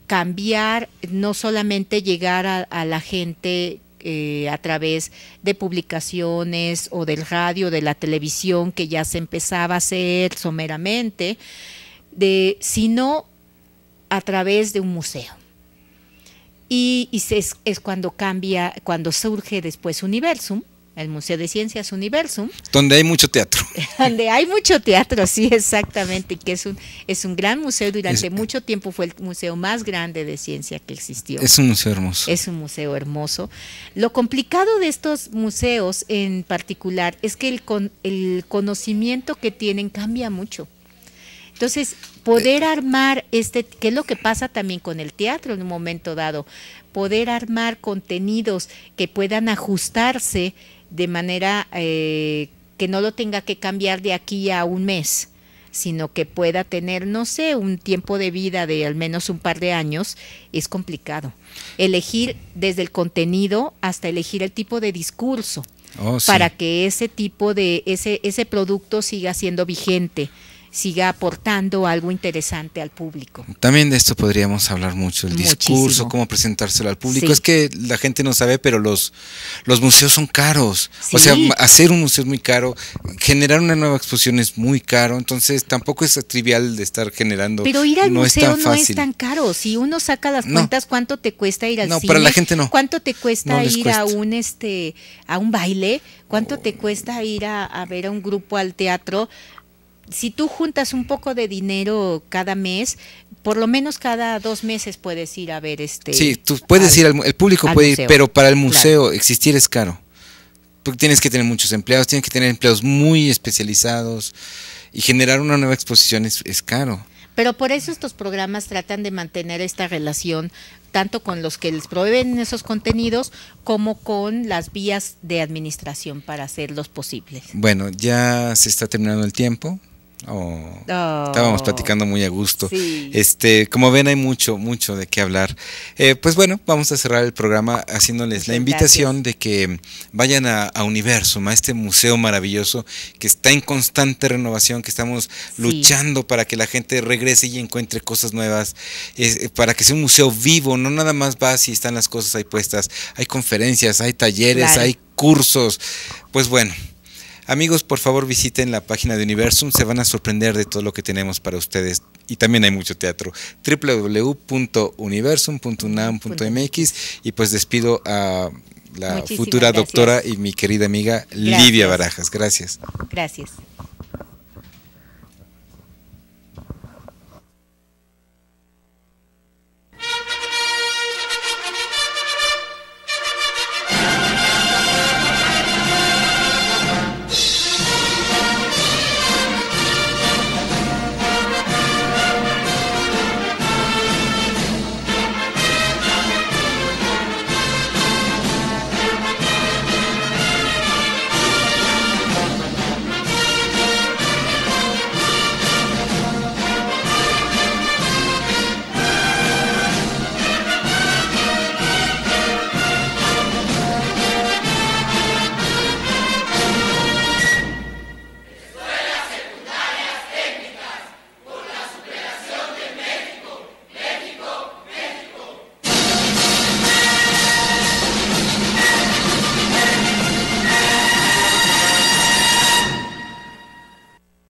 Speaker 2: cambiar, no solamente llegar a la gente eh, a través de publicaciones o del radio, de la televisión, que ya se empezaba a hacer someramente, de, sino a través de un museo. Y, es, es, cuando cambia, cuando surge después Universum, el Museo de Ciencias Universum.
Speaker 1: Donde hay mucho teatro.
Speaker 2: Donde hay mucho teatro, sí, exactamente, que es un, es un gran museo, durante mucho tiempo fue el museo más grande de ciencia que existió. Es un museo hermoso. Es un museo hermoso. Lo complicado de estos museos en particular es que el, el conocimiento que tienen cambia mucho. Entonces, poder eh, armar este, que es lo que pasa también con el teatro en un momento dado, poder armar contenidos que puedan ajustarse de manera eh, que no lo tenga que cambiar de aquí a un mes sino que pueda tener, no sé, un tiempo de vida de al menos un par de años, es complicado. Elegir desde el contenido hasta elegir el tipo de discurso. Oh, para que ese tipo de ese ese producto siga siendo vigente siga aportando algo interesante al público.
Speaker 1: También de esto podríamos hablar mucho, el discurso, cómo presentárselo al público. Es que la gente no sabe, pero los, los museos son caros. O sea, hacer un museo es muy caro, generar una nueva exposición es muy caro, entonces tampoco es trivial de estar generando. Pero ir al museo no es tan
Speaker 2: caro. Si uno saca las cuentas, ¿cuánto te cuesta ir al no, cine? para la gente no. ¿Cuánto te cuesta ir a un este a un baile? ¿Cuánto te oh. cuesta ir a ver a un grupo al teatro? si tú juntas un poco de dinero cada mes, por lo menos cada dos meses puedes ir a ver este. Sí, tú puedes ir, al, el público puede ir, pero para el museo
Speaker 1: existir es caro. Porque tienes que tener muchos empleados, tienes que tener empleados muy especializados y generar una nueva exposición es, es caro.
Speaker 2: Pero por eso estos programas tratan de mantener esta relación tanto con los que les proveen esos contenidos como con las vías de administración para hacerlos posibles.
Speaker 1: Bueno, ya se está terminando el tiempo. Oh. Oh. estábamos platicando muy a gusto. Este, como ven, hay mucho, mucho de qué hablar. Eh, pues bueno, vamos a cerrar el programa haciéndoles la invitación de que vayan a, Universo, a este museo maravilloso que está en constante renovación, que estamos luchando para que la gente regrese y encuentre cosas nuevas, eh, para que sea un museo vivo, no nada más va si están las cosas ahí puestas. Hay conferencias, hay talleres, hay cursos. Pues bueno Amigos, por favor visiten la página de Universum, se van a sorprender de todo lo que tenemos para ustedes. Y también hay mucho teatro. www.universum.unam.mx y pues despido a la futura doctora y mi querida amiga Lidia Barajas. Gracias.
Speaker 2: Gracias.